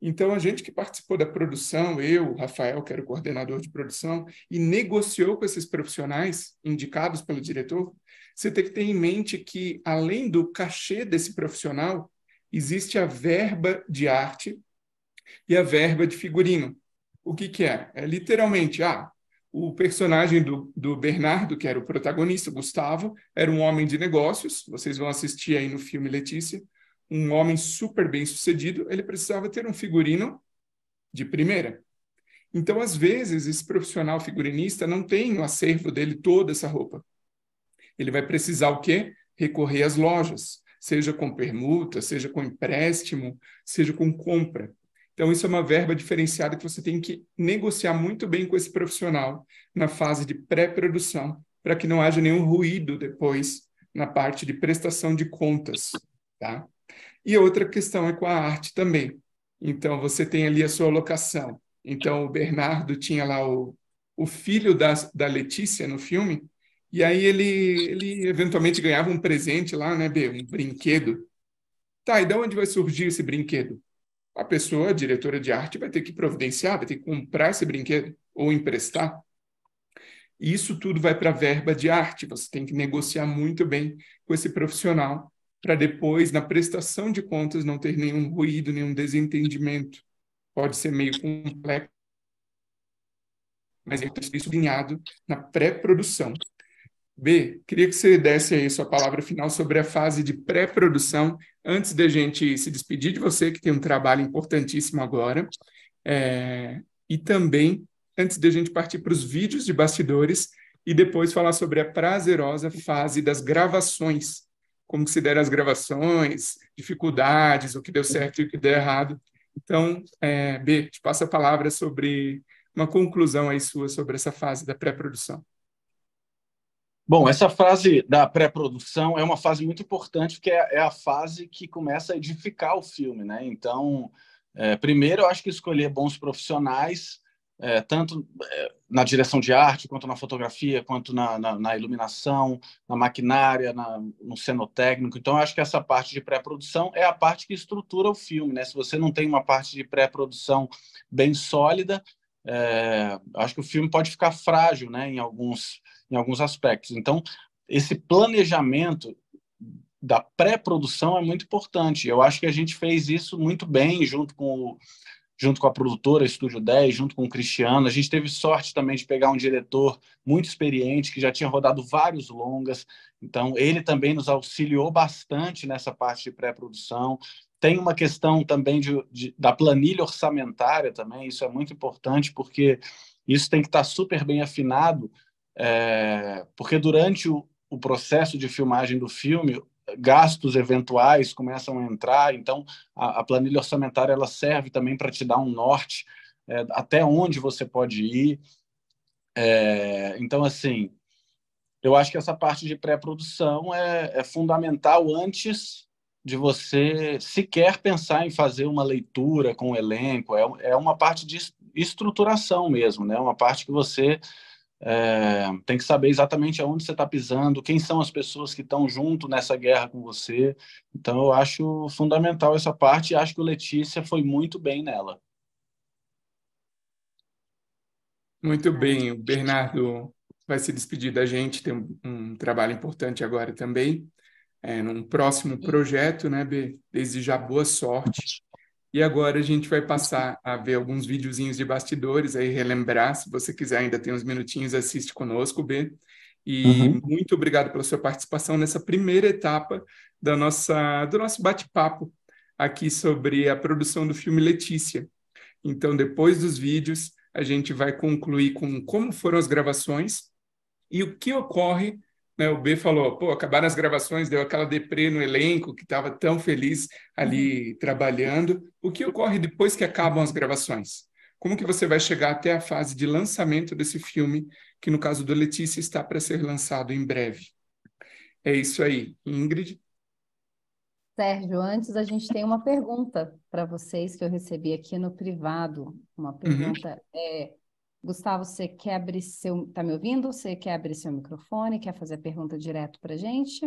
Então, a gente que participou da produção, eu, Rafael, que era o coordenador de produção, e negociou com esses profissionais indicados pelo diretor, você tem que ter em mente que, além do cachê desse profissional, existe a verba de arte e a verba de figurino. O que, que é? É literalmente, ah, o personagem do, do, Bernardo, que era o protagonista, Gustavo, era um homem de negócios. Vocês vão assistir aí no filme Letícia. Um homem super bem sucedido. Ele precisava ter um figurino de primeira. Então, às vezes, esse profissional figurinista não tem no acervo dele toda essa roupa. Ele vai precisar o quê? Recorrer às lojas seja com permuta, seja com empréstimo, seja com compra. Então, isso é uma verba diferenciada que você tem que negociar muito bem com esse profissional na fase de pré-produção, para que não haja nenhum ruído depois na parte de prestação de contas. Tá? E outra questão é com a arte também. Então, você tem ali a sua locação. Então, o Bernardo tinha lá o, o filho da, da Letícia no filme, e aí ele, ele eventualmente ganhava um presente lá, né, B, um brinquedo. Tá, e de onde vai surgir esse brinquedo? A pessoa, a diretora de arte, vai ter que providenciar, vai ter que comprar esse brinquedo ou emprestar. E isso tudo vai para a verba de arte. Você tem que negociar muito bem com esse profissional para depois, na prestação de contas, não ter nenhum ruído, nenhum desentendimento. Pode ser meio complexo, mas é isso alinhado na pré-produção. B, queria que você desse aí sua palavra final sobre a fase de pré-produção, antes da gente se despedir de você, que tem um trabalho importantíssimo agora, é, e também antes da gente partir para os vídeos de bastidores e depois falar sobre a prazerosa fase das gravações, como se deram as gravações, dificuldades, o que deu certo e o que deu errado. Então, é, B, te passo a palavra sobre uma conclusão aí sua sobre essa fase da pré-produção. Bom, essa fase da pré-produção é uma fase muito importante, porque é, é a fase que começa a edificar o filme, né? Então, é, primeiro, eu acho que escolher bons profissionais, é, tanto é, na direção de arte, quanto na fotografia, quanto na, na, na iluminação, na maquinária, na, no cenotécnico. Então, eu acho que essa parte de pré-produção é a parte que estrutura o filme, né? Se você não tem uma parte de pré-produção bem sólida, é, acho que o filme pode ficar frágil, né? Em alguns em alguns aspectos. Então, esse planejamento da pré-produção é muito importante. Eu acho que a gente fez isso muito bem junto com o, junto com a produtora Estúdio 10, junto com o Cristiano. A gente teve sorte também de pegar um diretor muito experiente, que já tinha rodado vários longas. Então, ele também nos auxiliou bastante nessa parte de pré-produção. Tem uma questão também de, de, da planilha orçamentária também, isso é muito importante, porque isso tem que estar super bem afinado é, porque durante o, o processo de filmagem do filme, gastos eventuais começam a entrar, então a, a planilha orçamentária ela serve também para te dar um norte é, até onde você pode ir. É, então, assim, eu acho que essa parte de pré-produção é, é fundamental antes de você sequer pensar em fazer uma leitura com o elenco, é, é uma parte de estruturação mesmo, né? uma parte que você é, tem que saber exatamente aonde você está pisando, quem são as pessoas que estão junto nessa guerra com você. Então, eu acho fundamental essa parte e acho que o Letícia foi muito bem nela. Muito é, bem, o Bernardo vai se despedir da gente, tem um trabalho importante agora também, é, num próximo projeto, né, B Desejar boa sorte e agora a gente vai passar a ver alguns videozinhos de bastidores, aí relembrar, se você quiser ainda tem uns minutinhos, assiste conosco, B. E uhum. muito obrigado pela sua participação nessa primeira etapa da nossa, do nosso bate-papo aqui sobre a produção do filme Letícia. Então, depois dos vídeos, a gente vai concluir com como foram as gravações e o que ocorre né, o B falou, pô, acabaram as gravações, deu aquela deprê no elenco que estava tão feliz ali uhum. trabalhando. O que ocorre depois que acabam as gravações? Como que você vai chegar até a fase de lançamento desse filme, que no caso do Letícia está para ser lançado em breve? É isso aí, Ingrid. Sérgio, antes a gente tem uma pergunta para vocês que eu recebi aqui no privado. Uma uhum. pergunta uhum. é Gustavo, você quebre seu. Está me ouvindo? Você quebre seu microfone? Quer fazer a pergunta direto para a gente?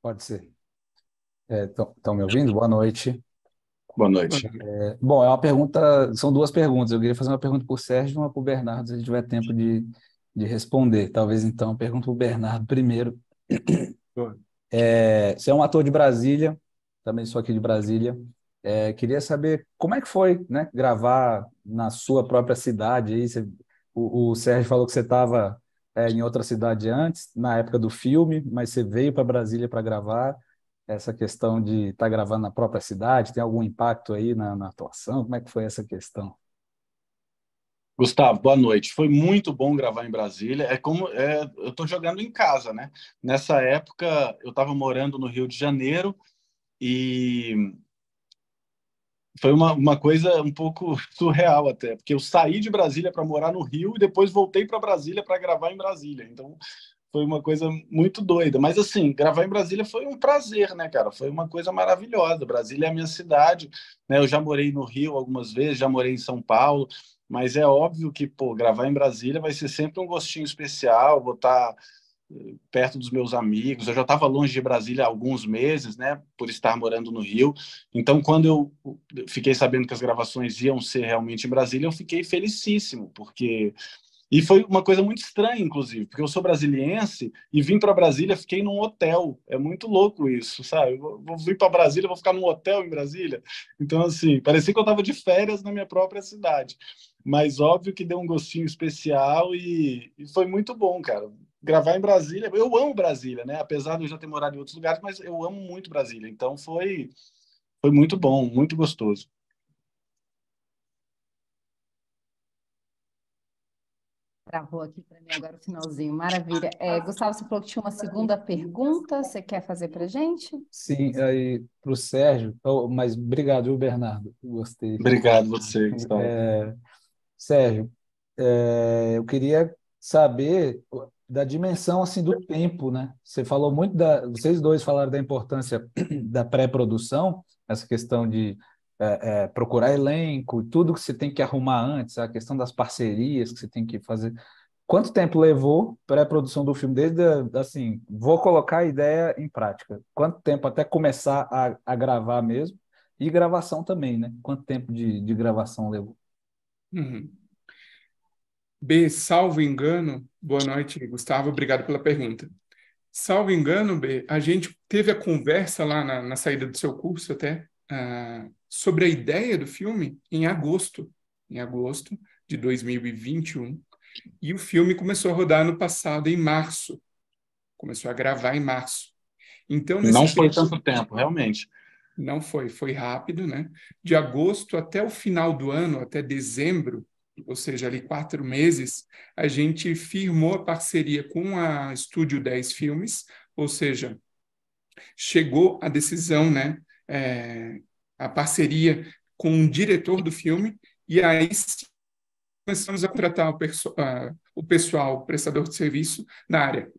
Pode ser. Estão é, me ouvindo? Boa noite. Boa noite. É, bom, é uma pergunta. São duas perguntas. Eu queria fazer uma pergunta para o Sérgio e uma para o Bernardo, se tiver tempo de, de responder. Talvez então, pergunta para o Bernardo primeiro. É, você é um ator de Brasília, também sou aqui de Brasília. É, queria saber como é que foi, né? Gravar na sua própria cidade. Aí você, o, o Sérgio falou que você estava é, em outra cidade antes, na época do filme, mas você veio para Brasília para gravar. Essa questão de estar tá gravando na própria cidade, tem algum impacto aí na, na atuação? Como é que foi essa questão? Gustavo, boa noite. Foi muito bom gravar em Brasília. É como é, eu estou jogando em casa, né? Nessa época eu estava morando no Rio de Janeiro e foi uma, uma coisa um pouco surreal até, porque eu saí de Brasília para morar no Rio e depois voltei para Brasília para gravar em Brasília. Então foi uma coisa muito doida. Mas assim, gravar em Brasília foi um prazer, né, cara? Foi uma coisa maravilhosa. Brasília é a minha cidade, né? Eu já morei no Rio algumas vezes, já morei em São Paulo, mas é óbvio que, pô, gravar em Brasília vai ser sempre um gostinho especial, botar perto dos meus amigos. Eu já estava longe de Brasília há alguns meses, né, por estar morando no Rio. Então, quando eu fiquei sabendo que as gravações iam ser realmente em Brasília, eu fiquei felicíssimo, porque e foi uma coisa muito estranha, inclusive, porque eu sou brasiliense e vim para Brasília, fiquei num hotel. É muito louco isso, sabe? Vou, vou vir para Brasília, vou ficar num hotel em Brasília. Então, assim, parecia que eu estava de férias na minha própria cidade. Mas óbvio que deu um gostinho especial e, e foi muito bom, cara gravar em Brasília. Eu amo Brasília, né? Apesar de eu já ter morado em outros lugares, mas eu amo muito Brasília. Então foi foi muito bom, muito gostoso. Travou aqui para mim agora o finalzinho, maravilha. É, Gustavo, você falou que tinha uma segunda pergunta, você quer fazer para gente? Sim, aí para o Sérgio, oh, mas obrigado, viu, Bernardo? Gostei. Obrigado você, é, Gustavo. É, Sérgio, é, eu queria saber da dimensão assim do tempo, né? Você falou muito da, vocês dois falaram da importância da pré-produção, essa questão de é, é, procurar elenco, tudo que você tem que arrumar antes, a questão das parcerias que você tem que fazer. Quanto tempo levou pré-produção do filme? Desde assim, vou colocar a ideia em prática. Quanto tempo até começar a, a gravar mesmo? E gravação também, né? Quanto tempo de, de gravação levou? Uhum. B, salvo engano, Boa noite, Gustavo. Obrigado pela pergunta. Salvo engano, B, a gente teve a conversa lá na, na saída do seu curso até uh, sobre a ideia do filme em agosto, em agosto de 2021, e o filme começou a rodar no passado em março, começou a gravar em março. Então não foi tempo, tanto tempo, realmente. Não foi, foi rápido, né? De agosto até o final do ano, até dezembro, ou seja, ali quatro meses, a gente firmou a parceria com a Estúdio 10 Filmes, ou seja, chegou a decisão, né, é, a parceria com o diretor do filme, e aí começamos a contratar o, uh, o pessoal, o prestador de serviço, na área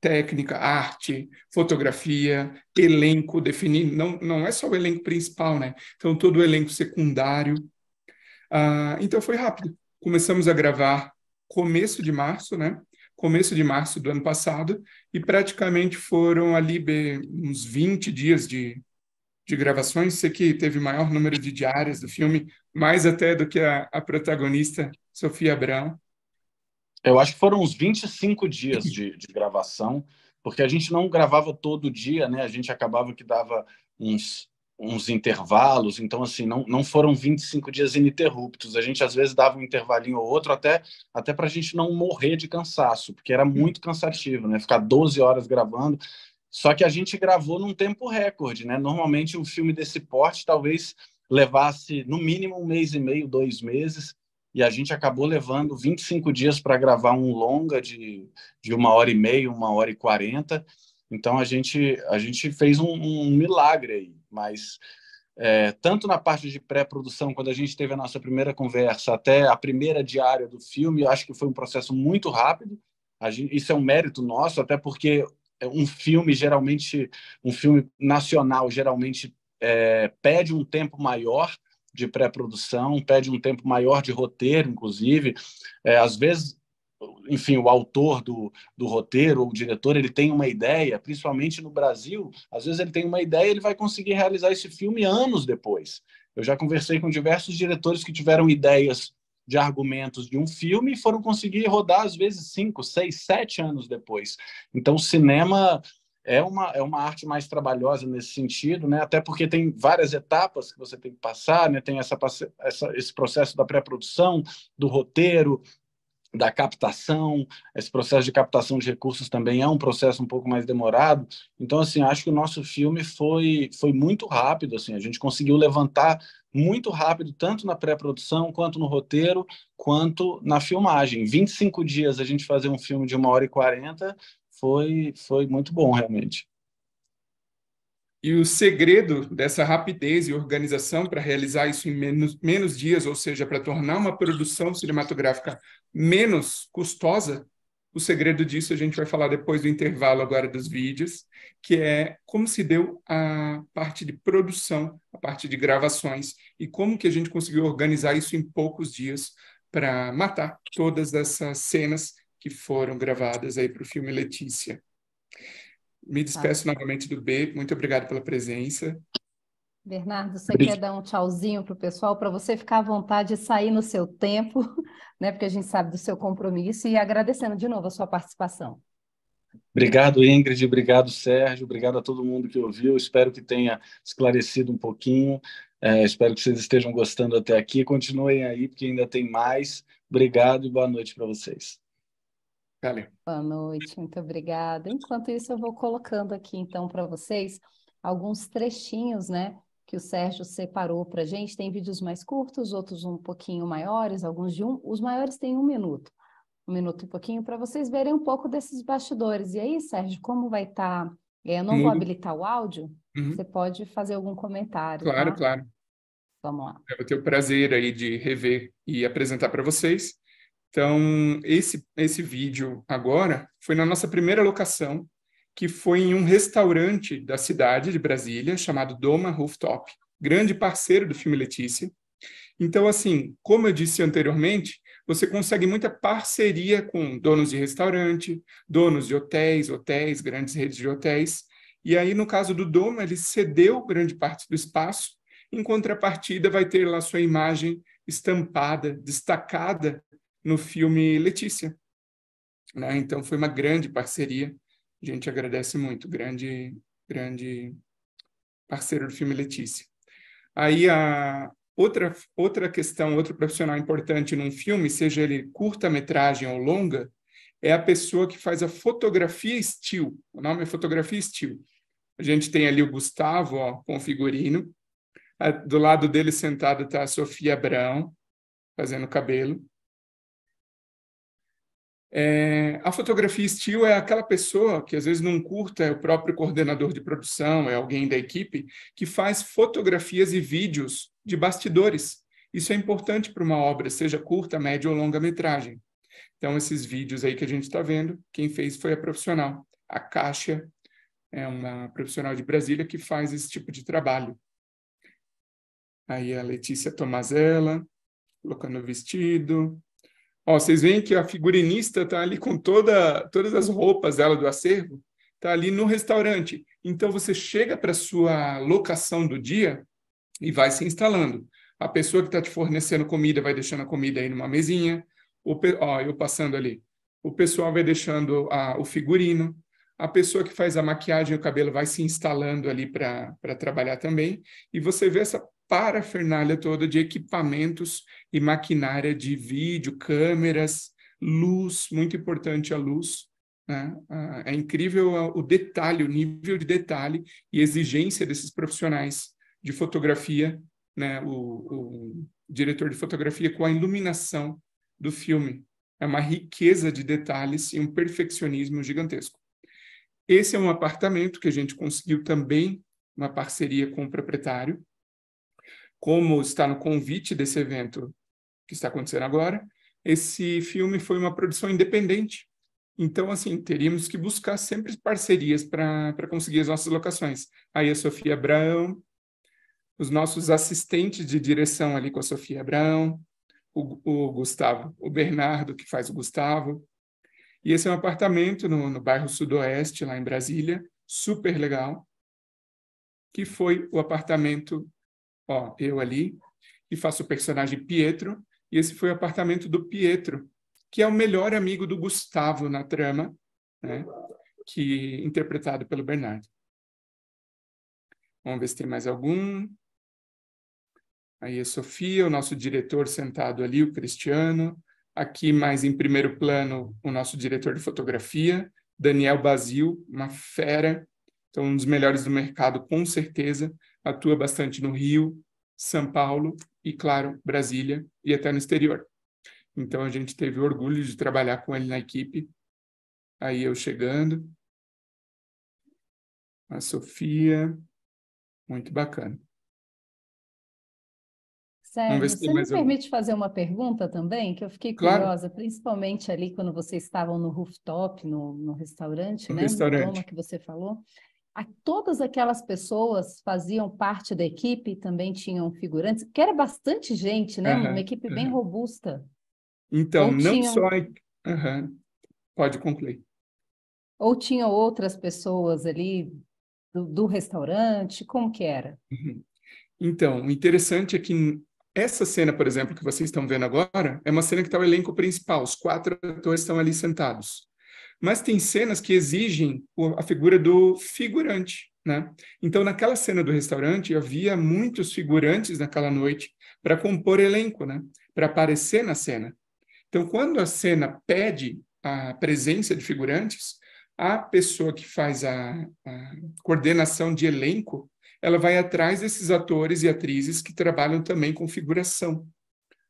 técnica, arte, fotografia, elenco definido, não, não é só o elenco principal, né? Então, todo o elenco secundário, ah, então foi rápido. Começamos a gravar começo de março, né? Começo de março do ano passado, e praticamente foram ali uns 20 dias de, de gravações. Sei que teve maior número de diárias do filme, mais até do que a, a protagonista, Sofia Abrão. Eu acho que foram uns 25 dias de, de gravação, porque a gente não gravava todo dia, né? A gente acabava que dava uns uns intervalos, então assim, não, não foram 25 dias ininterruptos. A gente às vezes dava um intervalinho ou outro até até para a gente não morrer de cansaço, porque era muito cansativo, né? Ficar 12 horas gravando. Só que a gente gravou num tempo recorde, né? Normalmente um filme desse porte talvez levasse no mínimo um mês e meio, dois meses, e a gente acabou levando 25 dias para gravar um longa de, de uma hora e meia, uma hora e quarenta. Então a gente a gente fez um, um milagre aí mas é, tanto na parte de pré-produção, quando a gente teve a nossa primeira conversa, até a primeira diária do filme, eu acho que foi um processo muito rápido. Gente, isso é um mérito nosso, até porque é um filme geralmente, um filme nacional geralmente é, pede um tempo maior de pré-produção, pede um tempo maior de roteiro, inclusive. É, às vezes enfim, o autor do, do roteiro, o diretor, ele tem uma ideia, principalmente no Brasil, às vezes ele tem uma ideia e ele vai conseguir realizar esse filme anos depois. Eu já conversei com diversos diretores que tiveram ideias de argumentos de um filme e foram conseguir rodar, às vezes, cinco, seis, sete anos depois. Então, o cinema é uma, é uma arte mais trabalhosa nesse sentido, né? até porque tem várias etapas que você tem que passar, né? tem essa, essa esse processo da pré-produção, do roteiro, da captação, esse processo de captação de recursos também é um processo um pouco mais demorado. Então, assim, acho que o nosso filme foi, foi muito rápido, assim, a gente conseguiu levantar muito rápido, tanto na pré-produção, quanto no roteiro, quanto na filmagem. 25 dias a gente fazer um filme de uma hora e 40 foi, foi muito bom, realmente. E o segredo dessa rapidez e organização para realizar isso em menos, menos dias, ou seja, para tornar uma produção cinematográfica menos custosa, o segredo disso a gente vai falar depois do intervalo agora dos vídeos, que é como se deu a parte de produção, a parte de gravações e como que a gente conseguiu organizar isso em poucos dias para matar todas essas cenas que foram gravadas aí para o filme Letícia. Me tá. despeço tá. novamente do B. Muito obrigado pela presença. Bernardo, você quer dar um tchauzinho para o pessoal, para você ficar à vontade e sair no seu tempo, né? porque a gente sabe do seu compromisso, e agradecendo de novo a sua participação. Obrigado, Ingrid. Obrigado, Sérgio. Obrigado a todo mundo que ouviu. Espero que tenha esclarecido um pouquinho. É, espero que vocês estejam gostando até aqui. Continuem aí, porque ainda tem mais. Obrigado e boa noite para vocês. Valeu. Boa noite, muito obrigada. Enquanto isso, eu vou colocando aqui, então, para vocês alguns trechinhos, né? Que o Sérgio separou para a gente. Tem vídeos mais curtos, outros um pouquinho maiores, alguns de um. Os maiores têm um minuto, um minuto e pouquinho, para vocês verem um pouco desses bastidores. E aí, Sérgio, como vai estar? Tá... É, eu não vou habilitar o áudio, uhum. você pode fazer algum comentário. Tá? Claro, tá? claro. Vamos lá. Eu vou ter o prazer aí de rever e apresentar para vocês. Então, esse, esse vídeo agora foi na nossa primeira locação, que foi em um restaurante da cidade de Brasília, chamado Doma Rooftop, grande parceiro do filme Letícia. Então, assim, como eu disse anteriormente, você consegue muita parceria com donos de restaurante, donos de hotéis, hotéis, grandes redes de hotéis. E aí, no caso do Doma, ele cedeu grande parte do espaço. Em contrapartida, vai ter lá sua imagem estampada, destacada no filme Letícia. Né? Então foi uma grande parceria. A gente agradece muito, grande, grande parceiro do filme Letícia. Aí a outra outra questão, outro profissional importante num filme, seja ele curta-metragem ou longa, é a pessoa que faz a fotografia estil. O nome é fotografia estil. A gente tem ali o Gustavo, ó, com o figurino. Do lado dele sentada está a Sofia Abrão, fazendo cabelo. É, a fotografia estilo é aquela pessoa que às vezes não curta, é o próprio coordenador de produção, é alguém da equipe, que faz fotografias e vídeos de bastidores. Isso é importante para uma obra, seja curta, média ou longa metragem. Então, esses vídeos aí que a gente está vendo, quem fez foi a profissional. A Caixa é uma profissional de Brasília que faz esse tipo de trabalho. Aí a Letícia Tomazella, colocando o vestido, Ó, vocês veem que a figurinista está ali com toda, todas as roupas dela do acervo, está ali no restaurante. Então você chega para sua locação do dia e vai se instalando. A pessoa que está te fornecendo comida vai deixando a comida aí numa mesinha. O, ó, eu passando ali. O pessoal vai deixando a, o figurino. A pessoa que faz a maquiagem e o cabelo vai se instalando ali para trabalhar também. E você vê essa parafernália toda de equipamentos e maquinária de vídeo, câmeras, luz, muito importante a luz. Né? Ah, é incrível o detalhe, o nível de detalhe e exigência desses profissionais de fotografia, né? o, o diretor de fotografia com a iluminação do filme. É uma riqueza de detalhes e um perfeccionismo gigantesco. Esse é um apartamento que a gente conseguiu também uma parceria com o proprietário, como está no convite desse evento que está acontecendo agora, esse filme foi uma produção independente. Então, assim, teríamos que buscar sempre parcerias para conseguir as nossas locações. Aí a Sofia Abraão, os nossos assistentes de direção ali com a Sofia Abraão, o, o Gustavo, o Bernardo, que faz o Gustavo. E esse é um apartamento no, no bairro Sudoeste, lá em Brasília, super legal, que foi o apartamento ó, eu ali, e faço o personagem Pietro, e esse foi o apartamento do Pietro, que é o melhor amigo do Gustavo na trama, né? que interpretado pelo Bernardo. Vamos ver se tem mais algum. Aí a Sofia, o nosso diretor sentado ali, o Cristiano. Aqui mais em primeiro plano, o nosso diretor de fotografia, Daniel Basil, uma fera, então um dos melhores do mercado com certeza, atua bastante no Rio, São Paulo e, claro, Brasília e até no exterior. Então a gente teve orgulho de trabalhar com ele na equipe. Aí eu chegando, a Sofia, muito bacana. Sério, você me permite fazer uma pergunta também, que eu fiquei curiosa, principalmente ali quando vocês estavam no rooftop, no, no restaurante, no né? Restaurante. No restaurante. que você falou a, todas aquelas pessoas faziam parte da equipe, também tinham figurantes, que era bastante gente, né? Uhum, uma equipe uhum. bem robusta. Então, Ou não tinham... só. Uhum. Pode concluir. Ou tinham outras pessoas ali do, do restaurante? Como que era? Uhum. Então, o interessante é que essa cena, por exemplo, que vocês estão vendo agora, é uma cena que está o elenco principal. Os quatro atores estão ali sentados. Mas tem cenas que exigem a figura do figurante, né? Então, naquela cena do restaurante, havia muitos figurantes naquela noite para compor elenco, né? Para aparecer na cena. Então, quando a cena pede a presença de figurantes, a pessoa que faz a, a coordenação de elenco, ela vai atrás desses atores e atrizes que trabalham também com figuração,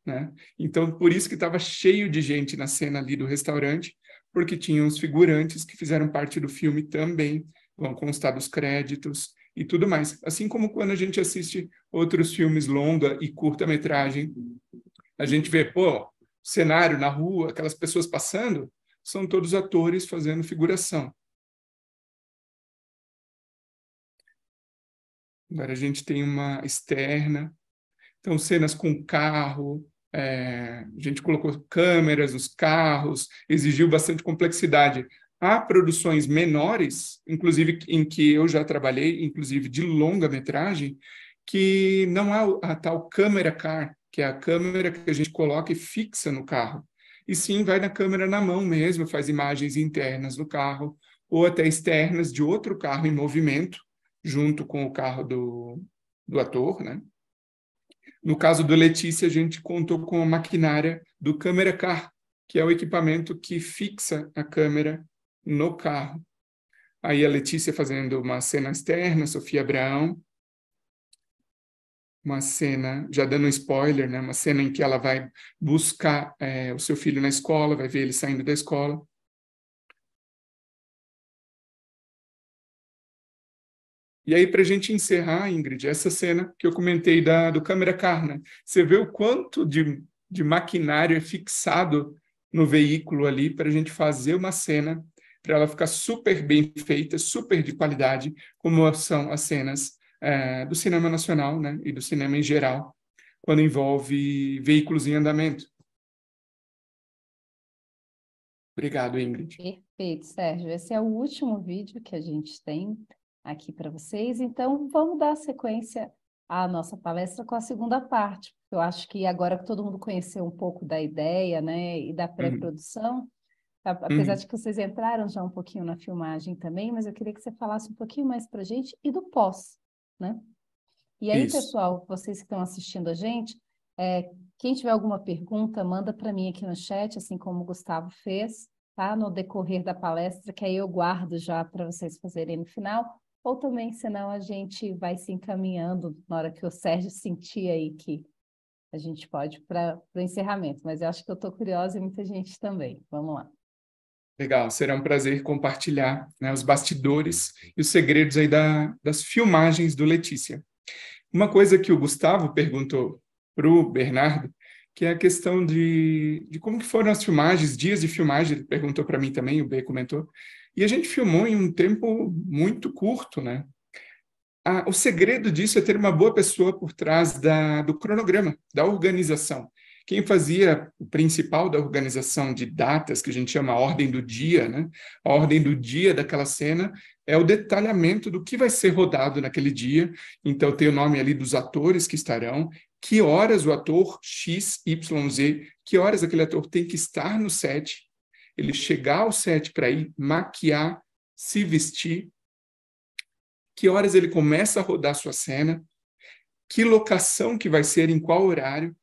né? Então, por isso que estava cheio de gente na cena ali do restaurante, porque tinha os figurantes que fizeram parte do filme também, vão constar dos créditos e tudo mais. Assim como quando a gente assiste outros filmes longa e curta-metragem, a gente vê, pô, cenário na rua, aquelas pessoas passando, são todos atores fazendo figuração. Agora a gente tem uma externa, então cenas com carro, é, a gente colocou câmeras nos carros, exigiu bastante complexidade. Há produções menores, inclusive em que eu já trabalhei, inclusive de longa metragem, que não há a tal câmera car, que é a câmera que a gente coloca e fixa no carro. E sim, vai na câmera na mão mesmo, faz imagens internas do carro ou até externas de outro carro em movimento, junto com o carro do, do ator, né? No caso do Letícia, a gente contou com a maquinária do Câmera Car, que é o equipamento que fixa a câmera no carro. Aí a Letícia fazendo uma cena externa, Sofia Abraão, uma cena, já dando um spoiler, né? uma cena em que ela vai buscar é, o seu filho na escola, vai ver ele saindo da escola. E aí, para a gente encerrar, Ingrid, essa cena que eu comentei da, do câmera carna, você vê o quanto de, de maquinário é fixado no veículo ali para a gente fazer uma cena, para ela ficar super bem feita, super de qualidade, como são as cenas é, do cinema nacional né, e do cinema em geral, quando envolve veículos em andamento. Obrigado, Ingrid. Perfeito, Sérgio. Esse é o último vídeo que a gente tem aqui para vocês. Então, vamos dar sequência à nossa palestra com a segunda parte. Eu acho que agora que todo mundo conheceu um pouco da ideia né, e da uhum. pré-produção, uhum. apesar uhum. de que vocês entraram já um pouquinho na filmagem também, mas eu queria que você falasse um pouquinho mais para a gente e do pós, né? E aí, Isso. pessoal, vocês que estão assistindo a gente, é, quem tiver alguma pergunta, manda para mim aqui no chat, assim como o Gustavo fez, tá? No decorrer da palestra, que aí eu guardo já para vocês fazerem no final ou também senão a gente vai se encaminhando na hora que o Sérgio sentir aí que a gente pode para o encerramento, mas eu acho que eu estou curiosa e muita gente também. Vamos lá. Legal, será um prazer compartilhar né, os bastidores e os segredos aí da, das filmagens do Letícia. Uma coisa que o Gustavo perguntou para o Bernardo, que é a questão de, de como que foram as filmagens, dias de filmagem, ele perguntou para mim também, o B comentou, e a gente filmou em um tempo muito curto, né? Ah, o segredo disso é ter uma boa pessoa por trás da, do cronograma, da organização. Quem fazia o principal da organização de datas, que a gente chama ordem do dia, né? a ordem do dia daquela cena, é o detalhamento do que vai ser rodado naquele dia. Então, tem o nome ali dos atores que estarão, que horas o ator X, Y, Z, que horas aquele ator tem que estar no set, ele chegar ao set para ir maquiar, se vestir, que horas ele começa a rodar sua cena, que locação que vai ser, em qual horário,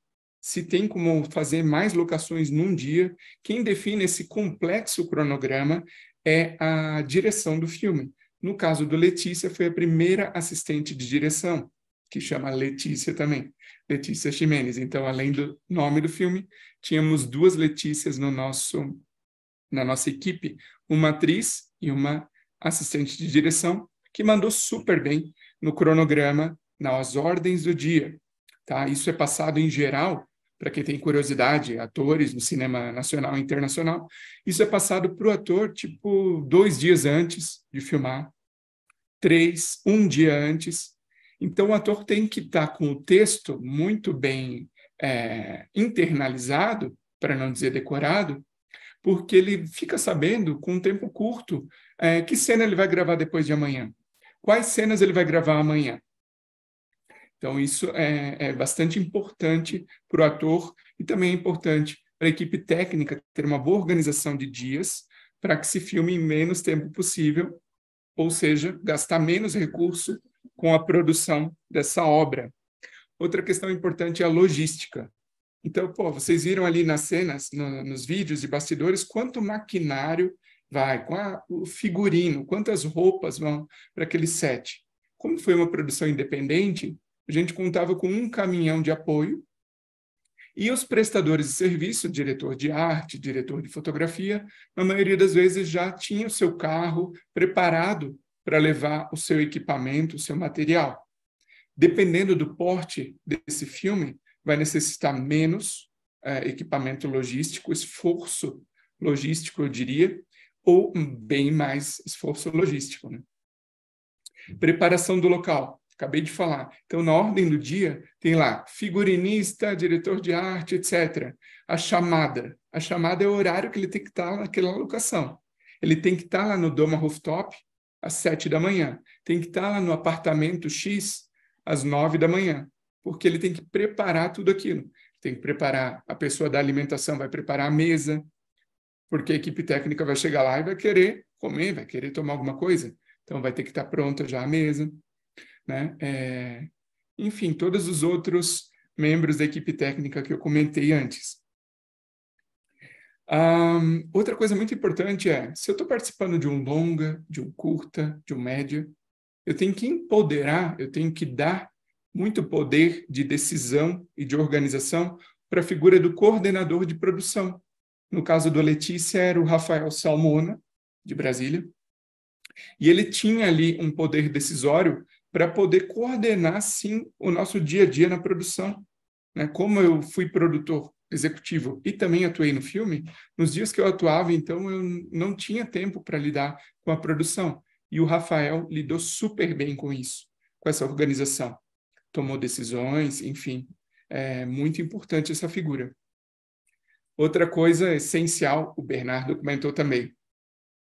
se tem como fazer mais locações num dia. Quem define esse complexo cronograma é a direção do filme. No caso do Letícia, foi a primeira assistente de direção, que chama Letícia também, Letícia Ximenes. Então, além do nome do filme, tínhamos duas Letícias no nosso na nossa equipe uma atriz e uma assistente de direção que mandou super bem no cronograma, nas ordens do dia. Tá? Isso é passado em geral, para quem tem curiosidade, atores no cinema nacional e internacional, isso é passado para o ator, tipo, dois dias antes de filmar, três, um dia antes. Então, o ator tem que estar tá com o texto muito bem é, internalizado, para não dizer decorado, porque ele fica sabendo, com um tempo curto, é, que cena ele vai gravar depois de amanhã, quais cenas ele vai gravar amanhã. Então, isso é, é bastante importante para o ator e também é importante para a equipe técnica ter uma boa organização de dias para que se filme em menos tempo possível, ou seja, gastar menos recurso com a produção dessa obra. Outra questão importante é a logística. Então, pô, vocês viram ali nas cenas, no, nos vídeos de bastidores, quanto maquinário vai, com a, o figurino, quantas roupas vão para aquele set. Como foi uma produção independente, a gente contava com um caminhão de apoio e os prestadores de serviço, diretor de arte, diretor de fotografia, na maioria das vezes já tinha o seu carro preparado para levar o seu equipamento, o seu material. Dependendo do porte desse filme, vai necessitar menos é, equipamento logístico, esforço logístico, eu diria, ou bem mais esforço logístico. Né? Preparação do local, acabei de falar. Então, na ordem do dia, tem lá figurinista, diretor de arte, etc. A chamada. A chamada é o horário que ele tem que estar tá naquela locação. Ele tem que estar tá lá no Doma Rooftop às sete da manhã. Tem que estar tá lá no apartamento X às nove da manhã porque ele tem que preparar tudo aquilo. Tem que preparar a pessoa da alimentação, vai preparar a mesa, porque a equipe técnica vai chegar lá e vai querer comer, vai querer tomar alguma coisa. Então, vai ter que estar pronta já a mesa. Né? É... Enfim, todos os outros membros da equipe técnica que eu comentei antes. Um, outra coisa muito importante é, se eu estou participando de um longa, de um curta, de um média, eu tenho que empoderar, eu tenho que dar muito poder de decisão e de organização para a figura do coordenador de produção. No caso do Letícia, era o Rafael Salmona, de Brasília. E ele tinha ali um poder decisório para poder coordenar, sim, o nosso dia a dia na produção. Né? Como eu fui produtor executivo e também atuei no filme, nos dias que eu atuava, então, eu não tinha tempo para lidar com a produção. E o Rafael lidou super bem com isso, com essa organização tomou decisões, enfim, é muito importante essa figura. Outra coisa essencial, o Bernardo comentou também.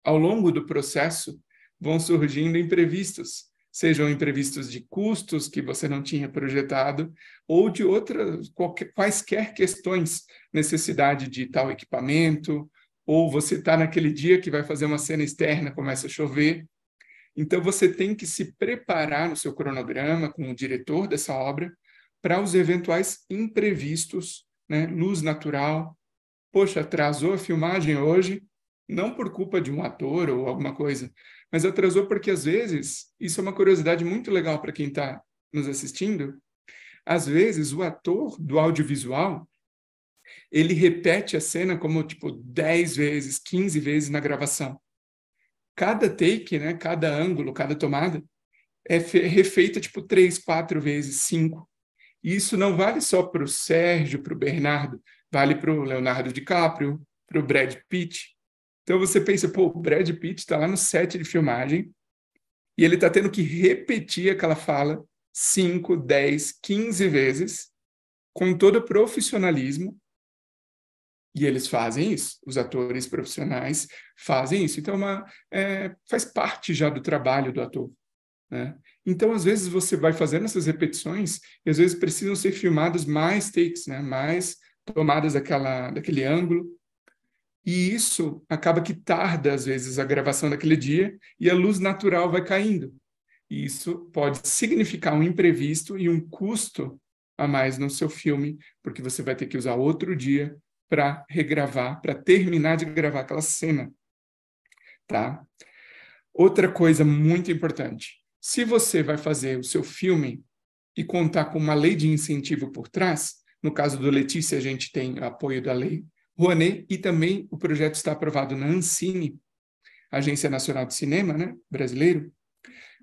Ao longo do processo, vão surgindo imprevistos, sejam imprevistos de custos que você não tinha projetado ou de outras quaisquer questões, necessidade de tal equipamento, ou você está naquele dia que vai fazer uma cena externa, começa a chover, então, você tem que se preparar no seu cronograma com o diretor dessa obra para os eventuais imprevistos, né? luz natural. Poxa, atrasou a filmagem hoje, não por culpa de um ator ou alguma coisa, mas atrasou porque, às vezes, isso é uma curiosidade muito legal para quem está nos assistindo, às vezes o ator do audiovisual ele repete a cena como tipo 10 vezes, 15 vezes na gravação cada take, né, cada ângulo, cada tomada, é refeita tipo três, quatro vezes, cinco. E isso não vale só para o Sérgio, para o Bernardo, vale para o Leonardo DiCaprio, para o Brad Pitt. Então você pensa, pô, o Brad Pitt está lá no set de filmagem e ele está tendo que repetir aquela fala cinco dez quinze vezes, com todo o profissionalismo, e eles fazem isso, os atores profissionais fazem isso. Então, é uma, é, faz parte já do trabalho do ator. Né? Então, às vezes, você vai fazendo essas repetições e às vezes precisam ser filmadas mais takes, né? mais tomadas daquela, daquele ângulo. E isso acaba que tarda, às vezes, a gravação daquele dia e a luz natural vai caindo. E isso pode significar um imprevisto e um custo a mais no seu filme, porque você vai ter que usar outro dia para regravar, para terminar de gravar aquela cena, tá? Outra coisa muito importante. Se você vai fazer o seu filme e contar com uma lei de incentivo por trás, no caso do Letícia, a gente tem o apoio da lei Rouanet e também o projeto está aprovado na Ancine, Agência Nacional de Cinema né, brasileiro,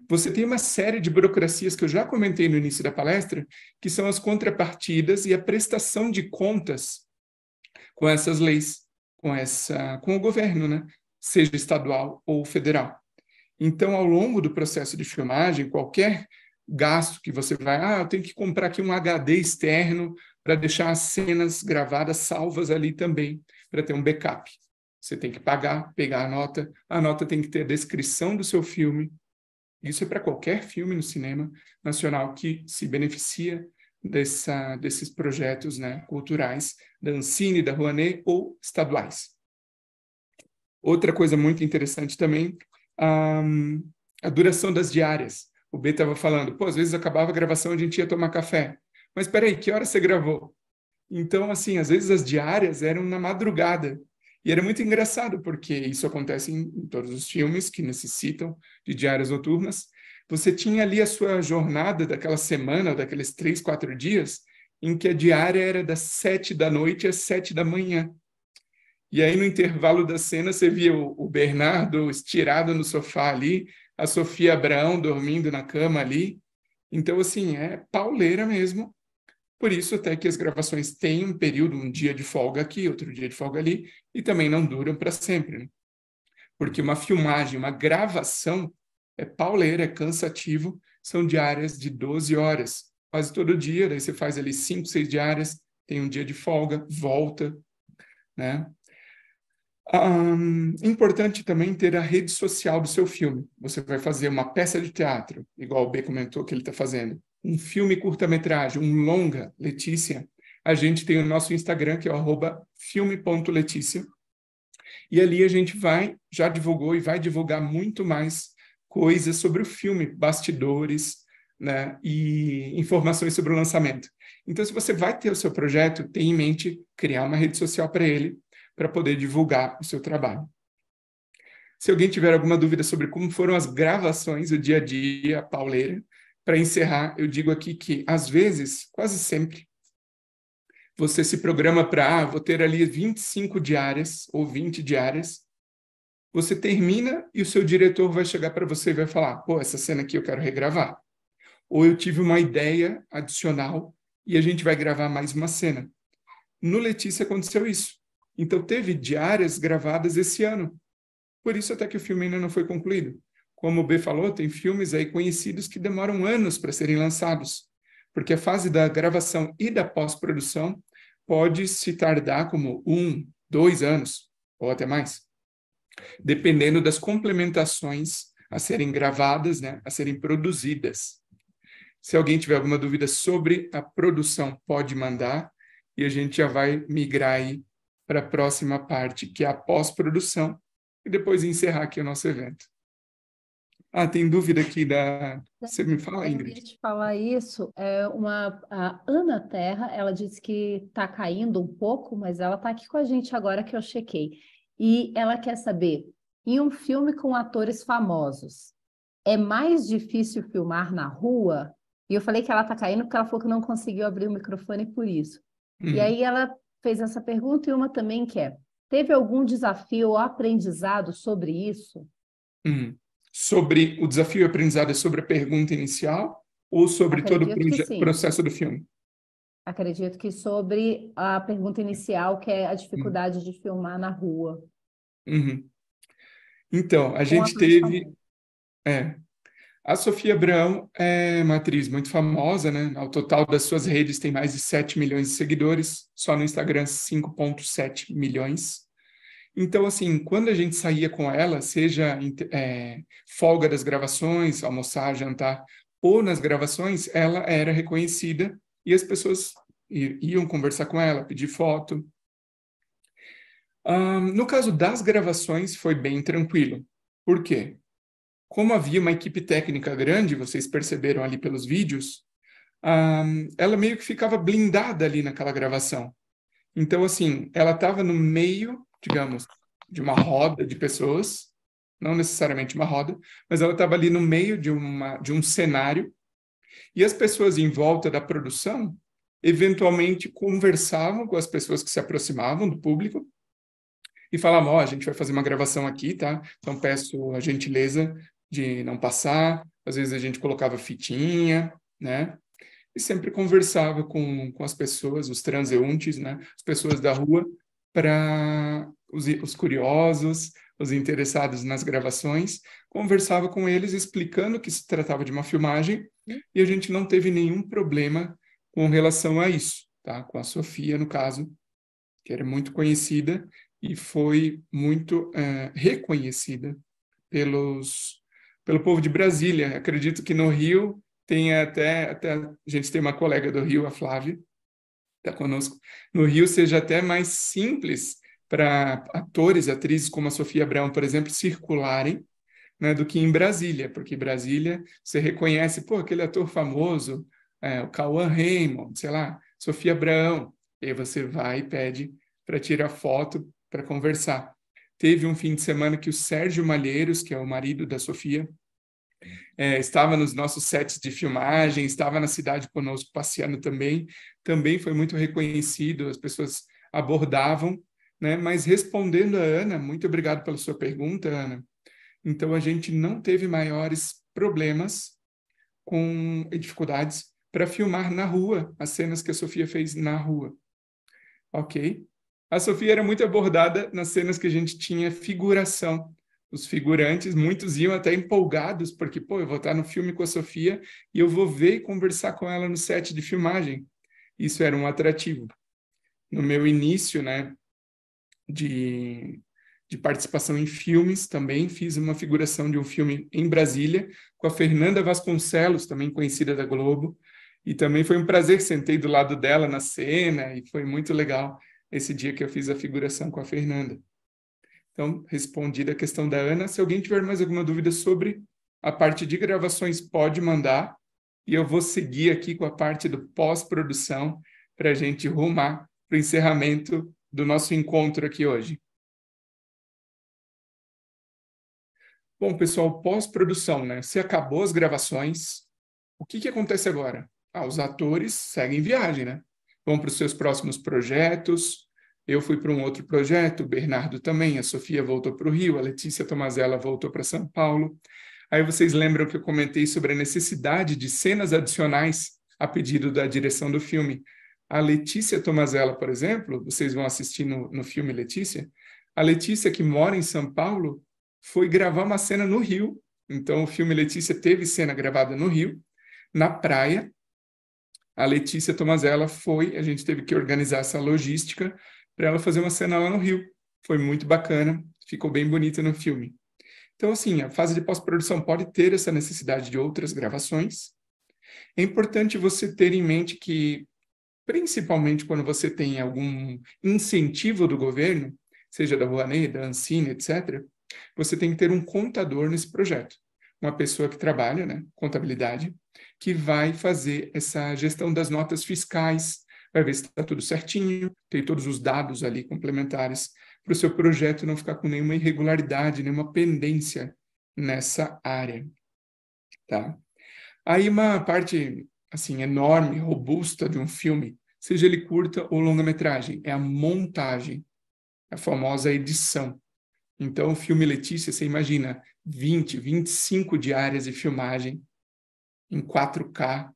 você tem uma série de burocracias que eu já comentei no início da palestra, que são as contrapartidas e a prestação de contas com essas leis, com, essa, com o governo, né? seja estadual ou federal. Então, ao longo do processo de filmagem, qualquer gasto que você vai, ah, eu tenho que comprar aqui um HD externo para deixar as cenas gravadas salvas ali também, para ter um backup. Você tem que pagar, pegar a nota, a nota tem que ter a descrição do seu filme. Isso é para qualquer filme no cinema nacional que se beneficia dessa, desses projetos né, culturais da Ancine, da Rouanet ou estaduais. Outra coisa muito interessante também, um, a duração das diárias. O B estava falando, pô, às vezes acabava a gravação, a gente ia tomar café. Mas espera aí que hora você gravou? Então, assim, às vezes as diárias eram na madrugada. E era muito engraçado, porque isso acontece em, em todos os filmes que necessitam de diárias noturnas você tinha ali a sua jornada daquela semana, daqueles três, quatro dias, em que a diária era das sete da noite às sete da manhã. E aí, no intervalo da cena, você via o Bernardo estirado no sofá ali, a Sofia Abraão dormindo na cama ali. Então, assim, é pauleira mesmo. Por isso, até que as gravações têm um período, um dia de folga aqui, outro dia de folga ali, e também não duram para sempre. Né? Porque uma filmagem, uma gravação, é pauleira, é cansativo, são diárias de 12 horas, quase todo dia, daí você faz ali 5, 6 diárias, tem um dia de folga, volta, né? Um, importante também ter a rede social do seu filme. Você vai fazer uma peça de teatro, igual o B comentou que ele está fazendo, um filme curta-metragem, um longa, Letícia. A gente tem o nosso Instagram, que é o filme.letícia. E ali a gente vai, já divulgou e vai divulgar muito mais coisas sobre o filme, bastidores, né, e informações sobre o lançamento. Então, se você vai ter o seu projeto, tenha em mente criar uma rede social para ele, para poder divulgar o seu trabalho. Se alguém tiver alguma dúvida sobre como foram as gravações, o dia a dia, a pauleira, para encerrar, eu digo aqui que, às vezes, quase sempre, você se programa para, ah, vou ter ali 25 diárias ou 20 diárias, você termina e o seu diretor vai chegar para você e vai falar: pô, essa cena aqui eu quero regravar. Ou eu tive uma ideia adicional e a gente vai gravar mais uma cena. No Letícia aconteceu isso. Então teve diárias gravadas esse ano. Por isso até que o filme ainda não foi concluído. Como o B falou, tem filmes aí conhecidos que demoram anos para serem lançados, porque a fase da gravação e da pós-produção pode se tardar como um, dois anos ou até mais dependendo das complementações a serem gravadas, né, a serem produzidas. Se alguém tiver alguma dúvida sobre a produção, pode mandar e a gente já vai migrar aí para a próxima parte, que é a pós-produção, e depois encerrar aqui o nosso evento. Ah, tem dúvida aqui da. Você me fala, Ingrid? Eu te falar isso. É uma, a Ana Terra, ela disse que está caindo um pouco, mas ela está aqui com a gente agora que eu chequei e ela quer saber: em um filme com atores famosos, é mais difícil filmar na rua? E eu falei que ela tá caindo porque ela falou que não conseguiu abrir o microfone por isso. Hum. E uhum. aí ela fez essa pergunta e uma também que é: teve algum desafio ou aprendizado sobre isso? Hum. Sobre o desafio e aprendizado é sobre a pergunta inicial ou sobre Acredito todo o processo do filme? Acredito que sobre a pergunta inicial, que é a dificuldade hum. de filmar na rua. Uhum. Então, a gente teve. É, a Sofia Abrão é uma atriz muito famosa, né? Ao total das suas redes tem mais de 7 milhões de seguidores, só no Instagram 5,7 milhões. Então, assim, quando a gente saía com ela, seja é, folga das gravações, almoçar, jantar, ou nas gravações, ela era reconhecida e as pessoas iam conversar com ela, pedir foto, um, no caso das gravações, foi bem tranquilo. Por quê? Como havia uma equipe técnica grande, vocês perceberam ali pelos vídeos, um, ela meio que ficava blindada ali naquela gravação. Então, assim, ela estava no meio, digamos, de uma roda de pessoas, não necessariamente uma roda, mas ela estava ali no meio de, uma, de um cenário, e as pessoas em volta da produção eventualmente conversavam com as pessoas que se aproximavam do público, e falava: ó, a gente vai fazer uma gravação aqui, tá? Então peço a gentileza de não passar. Às vezes a gente colocava fitinha, né? E sempre conversava com, com as pessoas, os transeuntes, né? As pessoas da rua, para os, os curiosos, os interessados nas gravações, conversava com eles explicando que se tratava de uma filmagem uhum. e a gente não teve nenhum problema com relação a isso, tá? Com a Sofia, no caso, que era muito conhecida e foi muito é, reconhecida pelos, pelo povo de Brasília. Acredito que no Rio tem até, até a gente tem uma colega do Rio, a Flávia, está conosco. No Rio seja até mais simples para atores, atrizes como a Sofia Brown, por exemplo, circularem né, do que em Brasília, porque em Brasília você reconhece, pô, aquele ator famoso, é, o Cauã Raymond, sei lá, Sofia Brown, e aí você vai e pede para tirar foto para conversar. Teve um fim de semana que o Sérgio Malheiros, que é o marido da Sofia, é, estava nos nossos sets de filmagem, estava na cidade conosco passeando também. Também foi muito reconhecido, as pessoas abordavam. Né? Mas respondendo a Ana, muito obrigado pela sua pergunta, Ana. Então, a gente não teve maiores problemas com dificuldades para filmar na rua, as cenas que a Sofia fez na rua. Ok? A Sofia era muito abordada nas cenas que a gente tinha figuração. Os figurantes, muitos iam até empolgados, porque, pô, eu vou estar no filme com a Sofia e eu vou ver e conversar com ela no set de filmagem. Isso era um atrativo. No meu início, né, de, de participação em filmes, também fiz uma figuração de um filme em Brasília, com a Fernanda Vasconcelos, também conhecida da Globo. E também foi um prazer, sentei do lado dela na cena e foi muito legal esse dia que eu fiz a figuração com a Fernanda. Então, respondida a questão da Ana. Se alguém tiver mais alguma dúvida sobre a parte de gravações, pode mandar. E eu vou seguir aqui com a parte do pós-produção para a gente rumar para o encerramento do nosso encontro aqui hoje. Bom, pessoal, pós-produção, né? Você acabou as gravações. O que, que acontece agora? Ah, os atores seguem viagem, né? vão para os seus próximos projetos. Eu fui para um outro projeto, o Bernardo também, a Sofia voltou para o Rio, a Letícia Tomazella voltou para São Paulo. Aí vocês lembram que eu comentei sobre a necessidade de cenas adicionais a pedido da direção do filme. A Letícia Tomazella, por exemplo, vocês vão assistir no, no filme Letícia, a Letícia, que mora em São Paulo, foi gravar uma cena no Rio. Então, o filme Letícia teve cena gravada no Rio, na praia, a Letícia Tomazella foi, a gente teve que organizar essa logística para ela fazer uma cena lá no Rio. Foi muito bacana, ficou bem bonita no filme. Então, assim, a fase de pós-produção pode ter essa necessidade de outras gravações. É importante você ter em mente que, principalmente quando você tem algum incentivo do governo, seja da Rouanet, da Ancine, etc., você tem que ter um contador nesse projeto. Uma pessoa que trabalha, né, contabilidade, que vai fazer essa gestão das notas fiscais, vai ver se está tudo certinho, tem todos os dados ali complementares para o seu projeto não ficar com nenhuma irregularidade, nenhuma pendência nessa área. Tá? Aí uma parte assim enorme, robusta de um filme, seja ele curta ou longa-metragem, é a montagem, a famosa edição. Então, o filme Letícia, você imagina 20, 25 diárias de filmagem em 4K,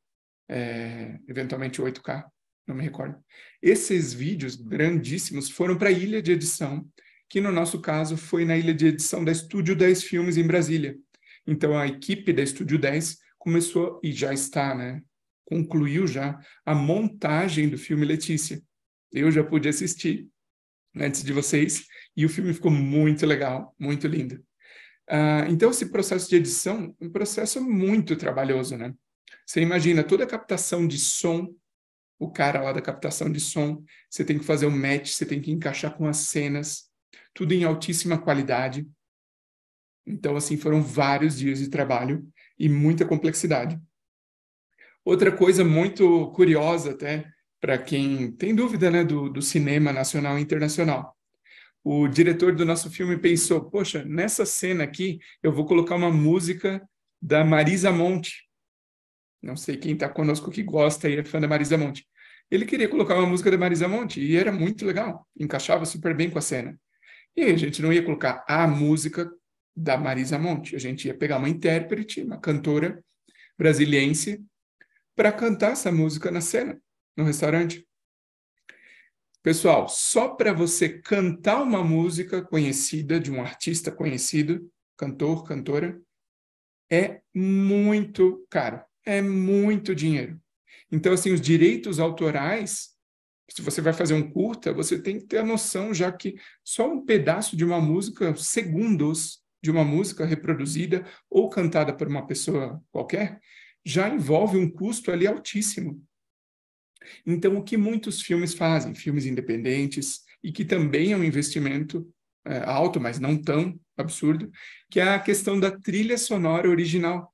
é, eventualmente 8K, não me recordo. Esses vídeos grandíssimos foram para a ilha de edição, que no nosso caso foi na ilha de edição da Estúdio 10 Filmes em Brasília. Então a equipe da Estúdio 10 começou e já está, né? Concluiu já a montagem do filme Letícia. Eu já pude assistir antes de vocês e o filme ficou muito legal, muito lindo. Ah, então, esse processo de edição é um processo muito trabalhoso, né? Você imagina toda a captação de som, o cara lá da captação de som, você tem que fazer o um match, você tem que encaixar com as cenas, tudo em altíssima qualidade. Então, assim, foram vários dias de trabalho e muita complexidade. Outra coisa muito curiosa, até, para quem tem dúvida né, do, do cinema nacional e internacional o diretor do nosso filme pensou: poxa, nessa cena aqui eu vou colocar uma música da Marisa Monte. Não sei quem está conosco que gosta e é fã da Marisa Monte. Ele queria colocar uma música da Marisa Monte e era muito legal, encaixava super bem com a cena. E a gente não ia colocar a música da Marisa Monte, a gente ia pegar uma intérprete, uma cantora brasiliense, para cantar essa música na cena, no restaurante. Pessoal, só para você cantar uma música conhecida de um artista conhecido, cantor, cantora, é muito caro, é muito dinheiro. Então, assim, os direitos autorais, se você vai fazer um curta, você tem que ter a noção já que só um pedaço de uma música, segundos de uma música reproduzida ou cantada por uma pessoa qualquer, já envolve um custo ali altíssimo. Então, o que muitos filmes fazem, filmes independentes, e que também é um investimento é, alto, mas não tão absurdo, que é a questão da trilha sonora original.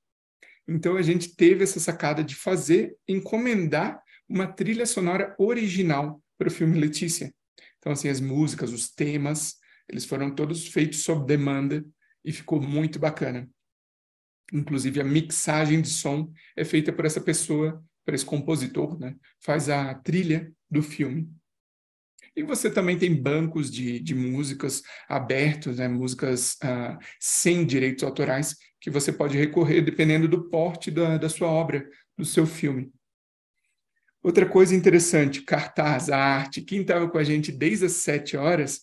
Então, a gente teve essa sacada de fazer, encomendar uma trilha sonora original para o filme Letícia. Então, assim, as músicas, os temas, eles foram todos feitos sob demanda e ficou muito bacana. Inclusive, a mixagem de som é feita por essa pessoa para esse compositor, né? faz a trilha do filme. E você também tem bancos de, de músicas abertos, né? músicas ah, sem direitos autorais, que você pode recorrer dependendo do porte da, da sua obra, do seu filme. Outra coisa interessante, cartaz, a arte. Quem estava com a gente desde as sete horas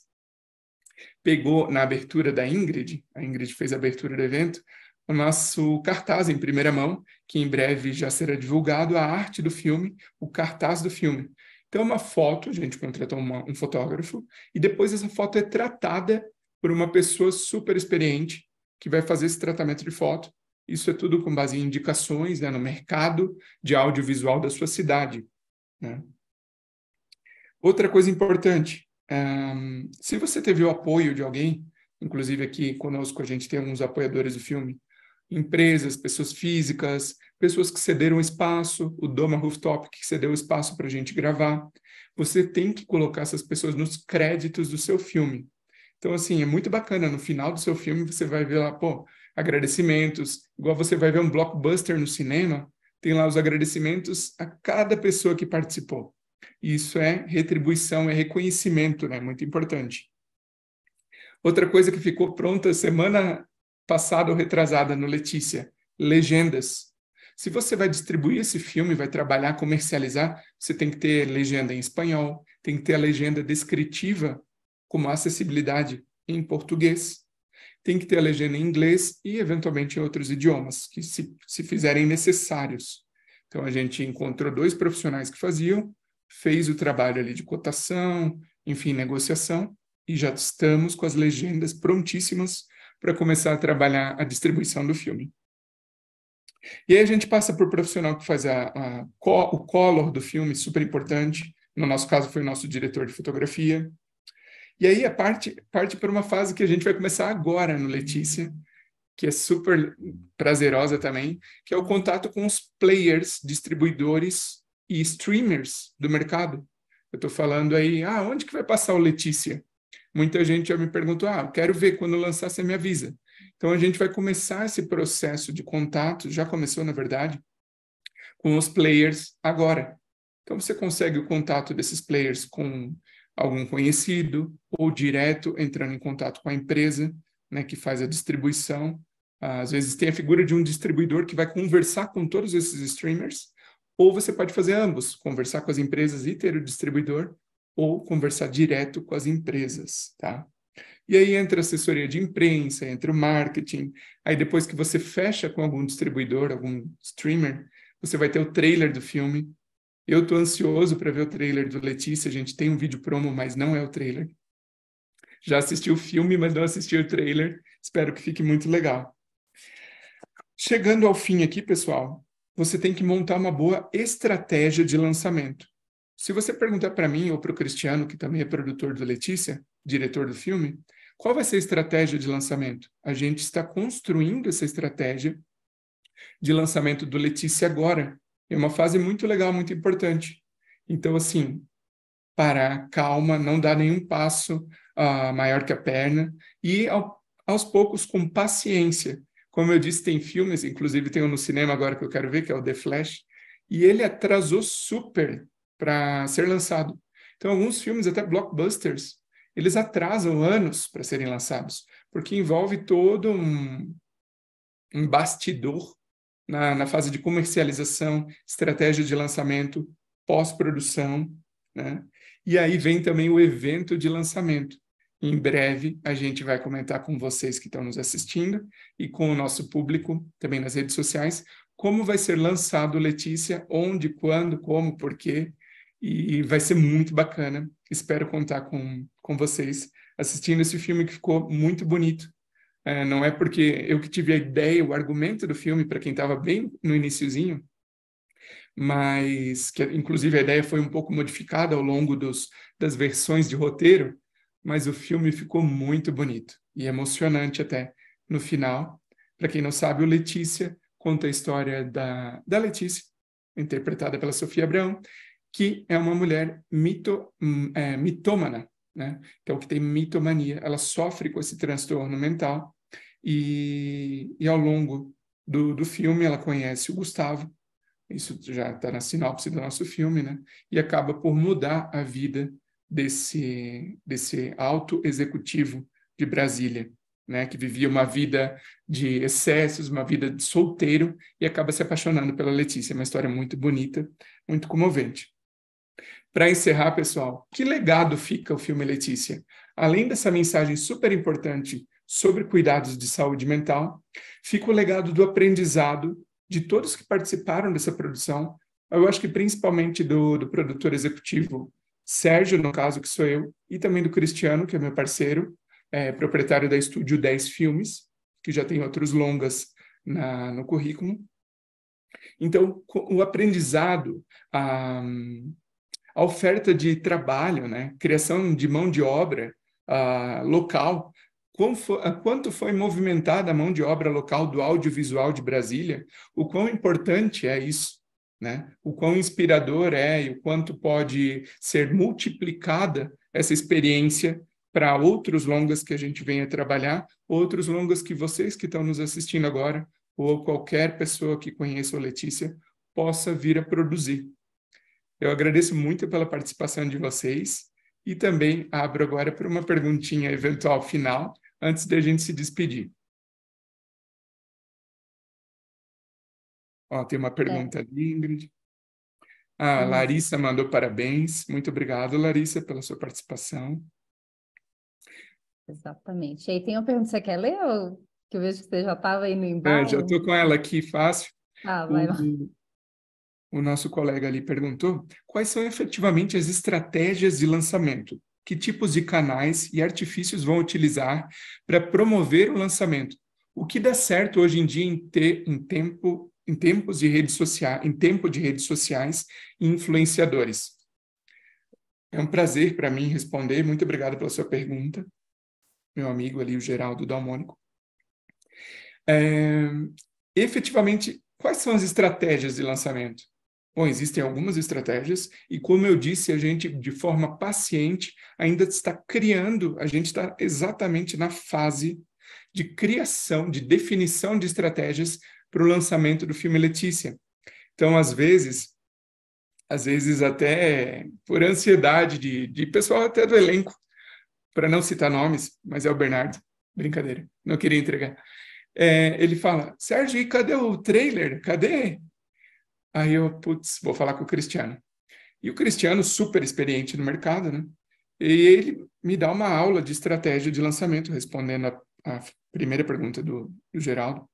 pegou na abertura da Ingrid, a Ingrid fez a abertura do evento, o nosso cartaz em primeira mão, que em breve já será divulgado, a arte do filme, o cartaz do filme. Então, é uma foto, a gente contrata uma, um fotógrafo, e depois essa foto é tratada por uma pessoa super experiente que vai fazer esse tratamento de foto. Isso é tudo com base em indicações né, no mercado de audiovisual da sua cidade. Né? Outra coisa importante, um, se você teve o apoio de alguém, inclusive aqui conosco a gente tem alguns apoiadores do filme, empresas, pessoas físicas, pessoas que cederam espaço, o Doma Rooftop que cedeu espaço para a gente gravar. Você tem que colocar essas pessoas nos créditos do seu filme. Então, assim, é muito bacana. No final do seu filme, você vai ver lá, pô, agradecimentos. Igual você vai ver um blockbuster no cinema, tem lá os agradecimentos a cada pessoa que participou. Isso é retribuição, é reconhecimento, né? Muito importante. Outra coisa que ficou pronta semana passada ou retrasada no Letícia, legendas. Se você vai distribuir esse filme, vai trabalhar, comercializar, você tem que ter legenda em espanhol, tem que ter a legenda descritiva, como acessibilidade, em português. Tem que ter a legenda em inglês e, eventualmente, em outros idiomas, que se, se fizerem necessários. Então, a gente encontrou dois profissionais que faziam, fez o trabalho ali de cotação, enfim, negociação, e já estamos com as legendas prontíssimas para começar a trabalhar a distribuição do filme. E aí a gente passa para o profissional que faz a, a, o color do filme, super importante. No nosso caso, foi o nosso diretor de fotografia. E aí a parte parte para uma fase que a gente vai começar agora no Letícia, que é super prazerosa também, que é o contato com os players, distribuidores e streamers do mercado. Eu estou falando aí, ah, onde que vai passar o Letícia? Muita gente já me perguntou: ah, quero ver quando lançar, você me avisa. Então a gente vai começar esse processo de contato, já começou na verdade, com os players agora. Então você consegue o contato desses players com algum conhecido ou direto entrando em contato com a empresa, né, que faz a distribuição. Às vezes tem a figura de um distribuidor que vai conversar com todos esses streamers, ou você pode fazer ambos, conversar com as empresas e ter o distribuidor, ou conversar direto com as empresas, tá? E aí entra a assessoria de imprensa, entra o marketing. Aí depois que você fecha com algum distribuidor, algum streamer, você vai ter o trailer do filme. Eu estou ansioso para ver o trailer do Letícia. A gente tem um vídeo promo, mas não é o trailer. Já assisti o filme, mas não assisti o trailer. Espero que fique muito legal. Chegando ao fim aqui, pessoal, você tem que montar uma boa estratégia de lançamento. Se você perguntar para mim ou para o Cristiano, que também é produtor do Letícia, diretor do filme, qual vai ser a estratégia de lançamento? A gente está construindo essa estratégia de lançamento do Letícia agora. É uma fase muito legal, muito importante. Então, assim, parar, calma, não dar nenhum passo uh, maior que a perna e ao, aos poucos com paciência. Como eu disse, tem filmes, inclusive tem um no cinema agora que eu quero ver, que é o The Flash, e ele atrasou super para ser lançado. Então, alguns filmes, até blockbusters, eles atrasam anos para serem lançados, porque envolve todo um, um bastidor na, na, fase de comercialização, estratégia de lançamento, pós-produção, né? E aí vem também o evento de lançamento. Em breve a gente vai comentar com vocês que estão nos assistindo e com o nosso público também nas redes sociais como vai ser lançado Letícia, onde, quando, como, por quê, e vai ser muito bacana. Espero contar com, com vocês assistindo esse filme que ficou muito bonito. É, não é porque eu que tive a ideia, o argumento do filme, para quem estava bem no iníciozinho, mas que inclusive a ideia foi um pouco modificada ao longo dos, das versões de roteiro, mas o filme ficou muito bonito e emocionante até no final. Para quem não sabe, o Letícia conta a história da, da Letícia, interpretada pela Sofia Abrão, que é uma mulher mito, hum, é, mitômana, né? Então, que tem mitomania, ela sofre com esse transtorno mental e, e ao longo do, do filme ela conhece o Gustavo, isso já está na sinopse do nosso filme, né? E acaba por mudar a vida desse desse alto executivo de Brasília, né? Que vivia uma vida de excessos, uma vida de solteiro e acaba se apaixonando pela Letícia. É uma história muito bonita, muito comovente. Para encerrar, pessoal, que legado fica o filme Letícia? Além dessa mensagem super importante sobre cuidados de saúde mental, fica o legado do aprendizado de todos que participaram dessa produção. Eu acho que principalmente do, do produtor executivo, Sérgio, no caso, que sou eu, e também do Cristiano, que é meu parceiro, é, proprietário da Estúdio 10 Filmes, que já tem outros longas na, no currículo. Então, o aprendizado, a, ah, a oferta de trabalho, né? criação de mão de obra uh, local. Foi, ah, quanto foi movimentada a mão de obra local do audiovisual de Brasília? O quão importante é isso? Né? O quão inspirador é e o quanto pode ser multiplicada essa experiência para outros longas que a gente venha trabalhar, outros longas que vocês que estão nos assistindo agora, ou qualquer pessoa que conheça a Letícia, possa vir a produzir. Eu agradeço muito pela participação de vocês e também abro agora para uma perguntinha eventual final, antes da gente se despedir. Ó, tem uma pergunta é. ali, Ingrid. Ah, Larissa mandou parabéns. Muito obrigado, Larissa, pela sua participação. Exatamente. E aí tem uma pergunta, você quer ler ou que eu vejo que você já estava aí no embalo? É, já estou com ela aqui, fácil. Ah, vai lá. O o nosso colega ali perguntou quais são efetivamente as estratégias de lançamento, que tipos de canais e artifícios vão utilizar para promover o lançamento. O que dá certo hoje em dia em, te, em tempo em tempos de redes sociais, em tempo de redes sociais e influenciadores. É um prazer para mim responder. Muito obrigado pela sua pergunta, meu amigo ali, o Geraldo Dalmônico. É, efetivamente, quais são as estratégias de lançamento? Bom, existem algumas estratégias e, como eu disse, a gente, de forma paciente, ainda está criando, a gente está exatamente na fase de criação, de definição de estratégias para o lançamento do filme Letícia. Então, às vezes, às vezes até por ansiedade de, de pessoal até do elenco, para não citar nomes, mas é o Bernardo, brincadeira, não queria entregar. É, ele fala, Sérgio, e cadê o trailer? Cadê Aí eu, putz, vou falar com o Cristiano. E o Cristiano, super experiente no mercado, né? E ele me dá uma aula de estratégia de lançamento, respondendo a, a primeira pergunta do, do Geraldo.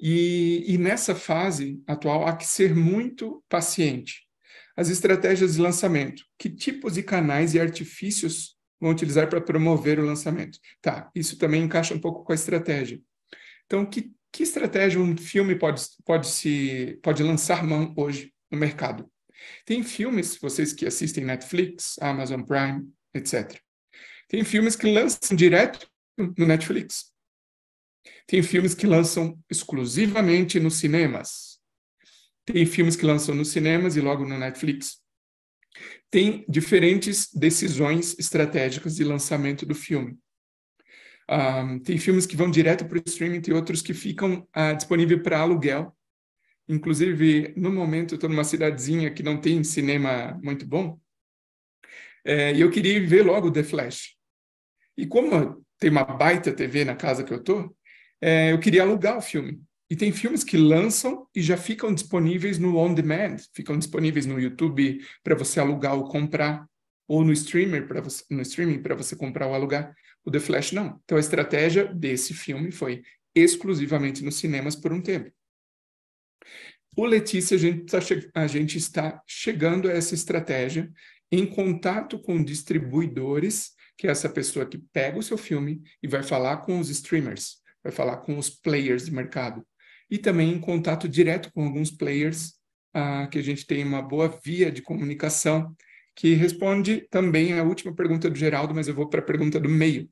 E, e nessa fase atual, há que ser muito paciente. As estratégias de lançamento, que tipos de canais e artifícios vão utilizar para promover o lançamento? Tá, isso também encaixa um pouco com a estratégia. Então, que que estratégia um filme pode, pode, se, pode lançar mão hoje no mercado? Tem filmes, vocês que assistem Netflix, Amazon Prime, etc. Tem filmes que lançam direto no Netflix. Tem filmes que lançam exclusivamente nos cinemas. Tem filmes que lançam nos cinemas e logo no Netflix. Tem diferentes decisões estratégicas de lançamento do filme. Um, tem filmes que vão direto para o streaming, tem outros que ficam uh, ah, disponíveis para aluguel. Inclusive, no momento, estou numa cidadezinha que não tem cinema muito bom, é, e eu queria ver logo The Flash. E como tem uma baita TV na casa que eu estou, eh, é, eu queria alugar o filme. E tem filmes que lançam e já ficam disponíveis no on demand, ficam disponíveis no YouTube para você alugar ou comprar, ou no streamer para no streaming para você comprar ou alugar. O The Flash não. Então a estratégia desse filme foi exclusivamente nos cinemas por um tempo. O Letícia, a gente, tá che a gente está chegando a essa estratégia em contato com distribuidores, que é essa pessoa que pega o seu filme e vai falar com os streamers, vai falar com os players de mercado. E também em contato direto com alguns players, ah, que a gente tem uma boa via de comunicação, que responde também a última pergunta do Geraldo, mas eu vou para a pergunta do meio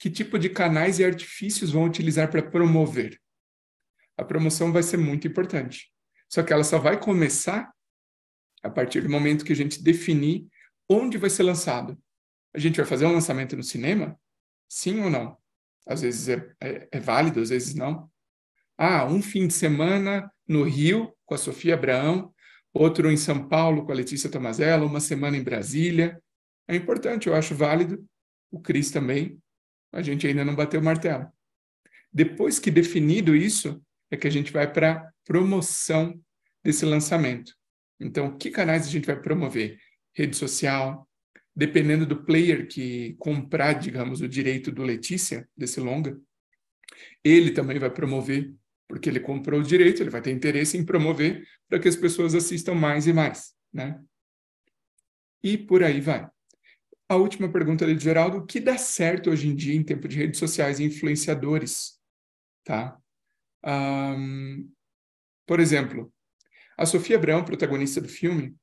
que tipo de canais e artifícios vão utilizar para promover. A promoção vai ser muito importante. Só que ela só vai começar a partir do momento que a gente definir onde vai ser lançado. A gente vai fazer um lançamento no cinema? Sim ou não? Às vezes é, é, é válido, às vezes não. Ah, um fim de semana no Rio com a Sofia Abraão, outro em São Paulo com a Letícia Tomazella, uma semana em Brasília. É importante, eu acho válido. O Cris também a gente ainda não bateu o martelo. Depois que definido isso, é que a gente vai para a promoção desse lançamento. Então, que canais a gente vai promover? Rede social, dependendo do player que comprar, digamos, o direito do Letícia, desse longa, ele também vai promover, porque ele comprou o direito, ele vai ter interesse em promover para que as pessoas assistam mais e mais, né? E por aí vai a última pergunta ali do Geraldo, o que dá certo hoje em dia em tempo de redes sociais e influenciadores? Tá? Um, por exemplo, a Sofia Abrão, protagonista do filme,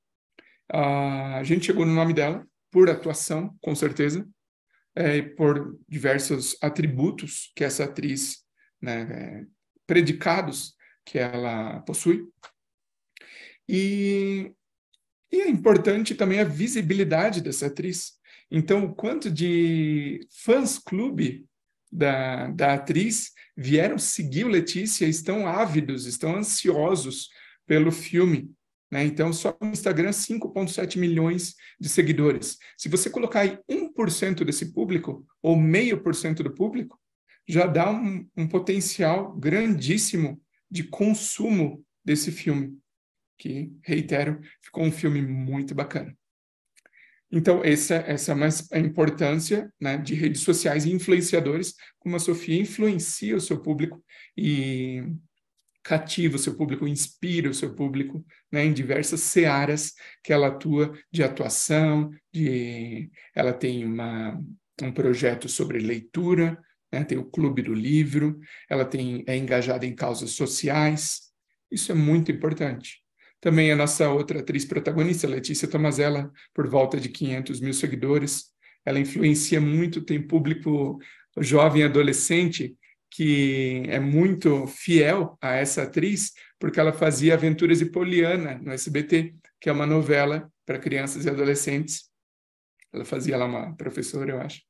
a gente chegou no nome dela por atuação, com certeza, é, por diversos atributos que essa atriz, né, é, predicados que ela possui. E, e é importante também a visibilidade dessa atriz. Então, o quanto de fãs-clube da, da atriz vieram seguir o Letícia, estão ávidos, estão ansiosos pelo filme. Né? Então, só no Instagram, 5,7 milhões de seguidores. Se você colocar aí 1% desse público, ou meio por cento do público, já dá um, um potencial grandíssimo de consumo desse filme, que, reitero, ficou um filme muito bacana. Então, essa, essa é mais a importância né, de redes sociais e influenciadores, como a Sofia influencia o seu público e cativa o seu público, inspira o seu público né, em diversas searas que ela atua de atuação, de ela tem uma, um projeto sobre leitura, né, tem o Clube do Livro, ela tem, é engajada em causas sociais. Isso é muito importante. Também a nossa outra atriz protagonista, Letícia Tomazella, por volta de 500 mil seguidores. Ela influencia muito, tem público jovem adolescente que é muito fiel a essa atriz, porque ela fazia Aventuras de Poliana no SBT, que é uma novela para crianças e adolescentes. Ela fazia lá uma professora, eu acho.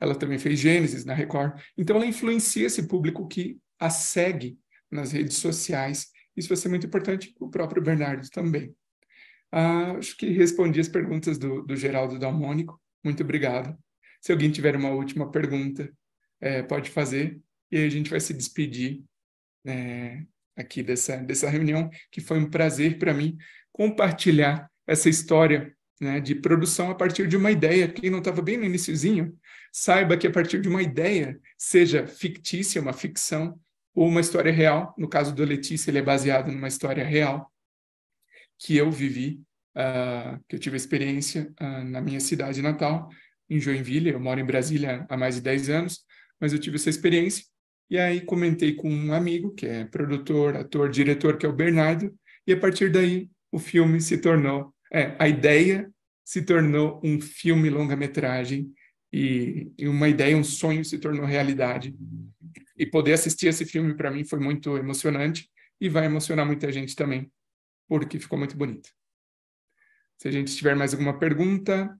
Ela também fez Gênesis na Record. Então ela influencia esse público que a segue nas redes sociais isso vai ser muito importante para o próprio Bernardo também. Ah, acho que respondi as perguntas do, do Geraldo Dalmônico. Muito obrigado. Se alguém tiver uma última pergunta, é, pode fazer. E aí a gente vai se despedir é, aqui dessa, dessa reunião, que foi um prazer para mim compartilhar essa história né, de produção a partir de uma ideia. Quem não estava bem no iníciozinho, saiba que a partir de uma ideia, seja fictícia, uma ficção, ou uma história real. No caso do Letícia, ele é baseado numa história real que eu vivi, uh, que eu tive experiência uh, na minha cidade natal, em Joinville. Eu moro em Brasília há mais de 10 anos, mas eu tive essa experiência. E aí comentei com um amigo, que é produtor, ator, diretor, que é o Bernardo, e a partir daí o filme se tornou, é, a ideia se tornou um filme longa-metragem e, e uma ideia, um sonho se tornou realidade. E poder assistir esse filme para mim foi muito emocionante e vai emocionar muita gente também, porque ficou muito bonito. Se a gente tiver mais alguma pergunta,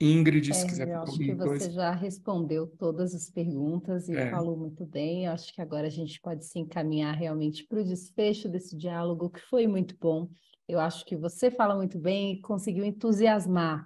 Ingrid, é, se quiser eu acho que coisa. você já respondeu todas as perguntas e é. falou muito bem. Eu acho que agora a gente pode se encaminhar realmente para o desfecho desse diálogo, que foi muito bom. Eu acho que você fala muito bem e conseguiu entusiasmar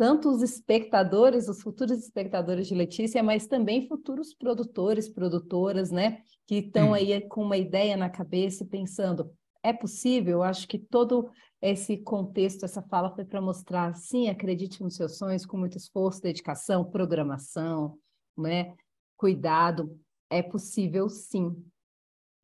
tanto os espectadores, os futuros espectadores de Letícia, mas também futuros produtores, produtoras, né, que estão aí com uma ideia na cabeça e pensando, é possível? Eu acho que todo esse contexto, essa fala foi para mostrar, sim, acredite nos seus sonhos com muito esforço, dedicação, programação, né, cuidado, é possível sim.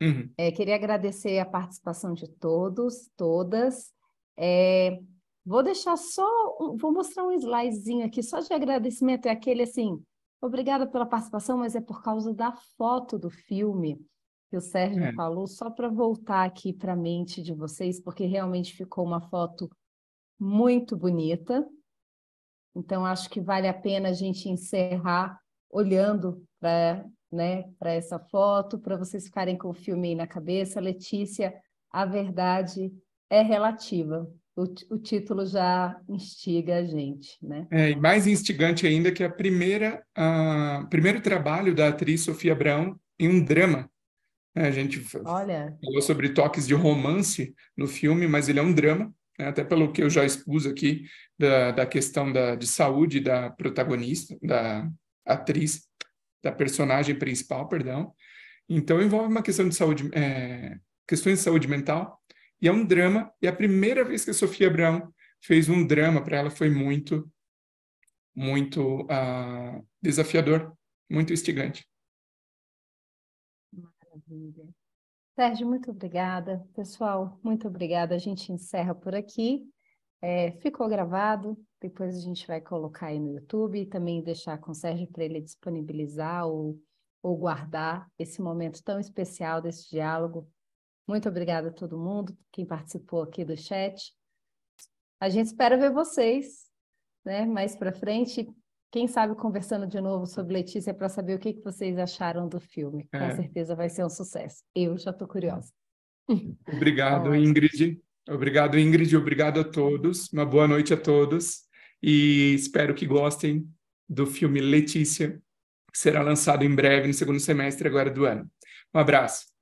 Uhum. É, queria agradecer a participação de todos, todas. É, Vou deixar só, vou mostrar um slidezinho aqui, só de agradecimento, é aquele assim, obrigada pela participação, mas é por causa da foto do filme que o Sérgio é. falou, só para voltar aqui para a mente de vocês, porque realmente ficou uma foto muito bonita. Então, acho que vale a pena a gente encerrar olhando para né, essa foto, para vocês ficarem com o filme aí na cabeça. Letícia, a verdade é relativa o, o título já instiga a gente, né? É, e mais instigante ainda que a primeira, primeiro trabalho da atriz Sofia Brown em um drama. É, a gente Olha. falou sobre toques de romance no filme, mas ele é um drama, né? até pelo que eu já expus aqui da, da questão da, de saúde da protagonista, da atriz, da personagem principal, perdão. Então envolve uma questão de saúde, é, questões de saúde mental, e é um drama, e a primeira vez que a Sofia Abrão fez um drama para ela foi muito, muito uh, desafiador, muito instigante. Maravilha. Sérgio, muito obrigada. Pessoal, muito obrigada. A gente encerra por aqui. É, ficou gravado, depois a gente vai colocar aí no YouTube e também deixar com o Sérgio para ele disponibilizar ou, ou guardar esse momento tão especial desse diálogo muito obrigada a todo mundo, quem participou aqui do chat. A gente espera ver vocês né, mais para frente. Quem sabe conversando de novo sobre Letícia para saber o que, que vocês acharam do filme. É. Com certeza vai ser um sucesso. Eu já estou curiosa. Obrigado, Ingrid. Obrigado, Ingrid. Obrigado a todos. Uma boa noite a todos. E espero que gostem do filme Letícia, que será lançado em breve, no segundo semestre agora do ano. Um abraço.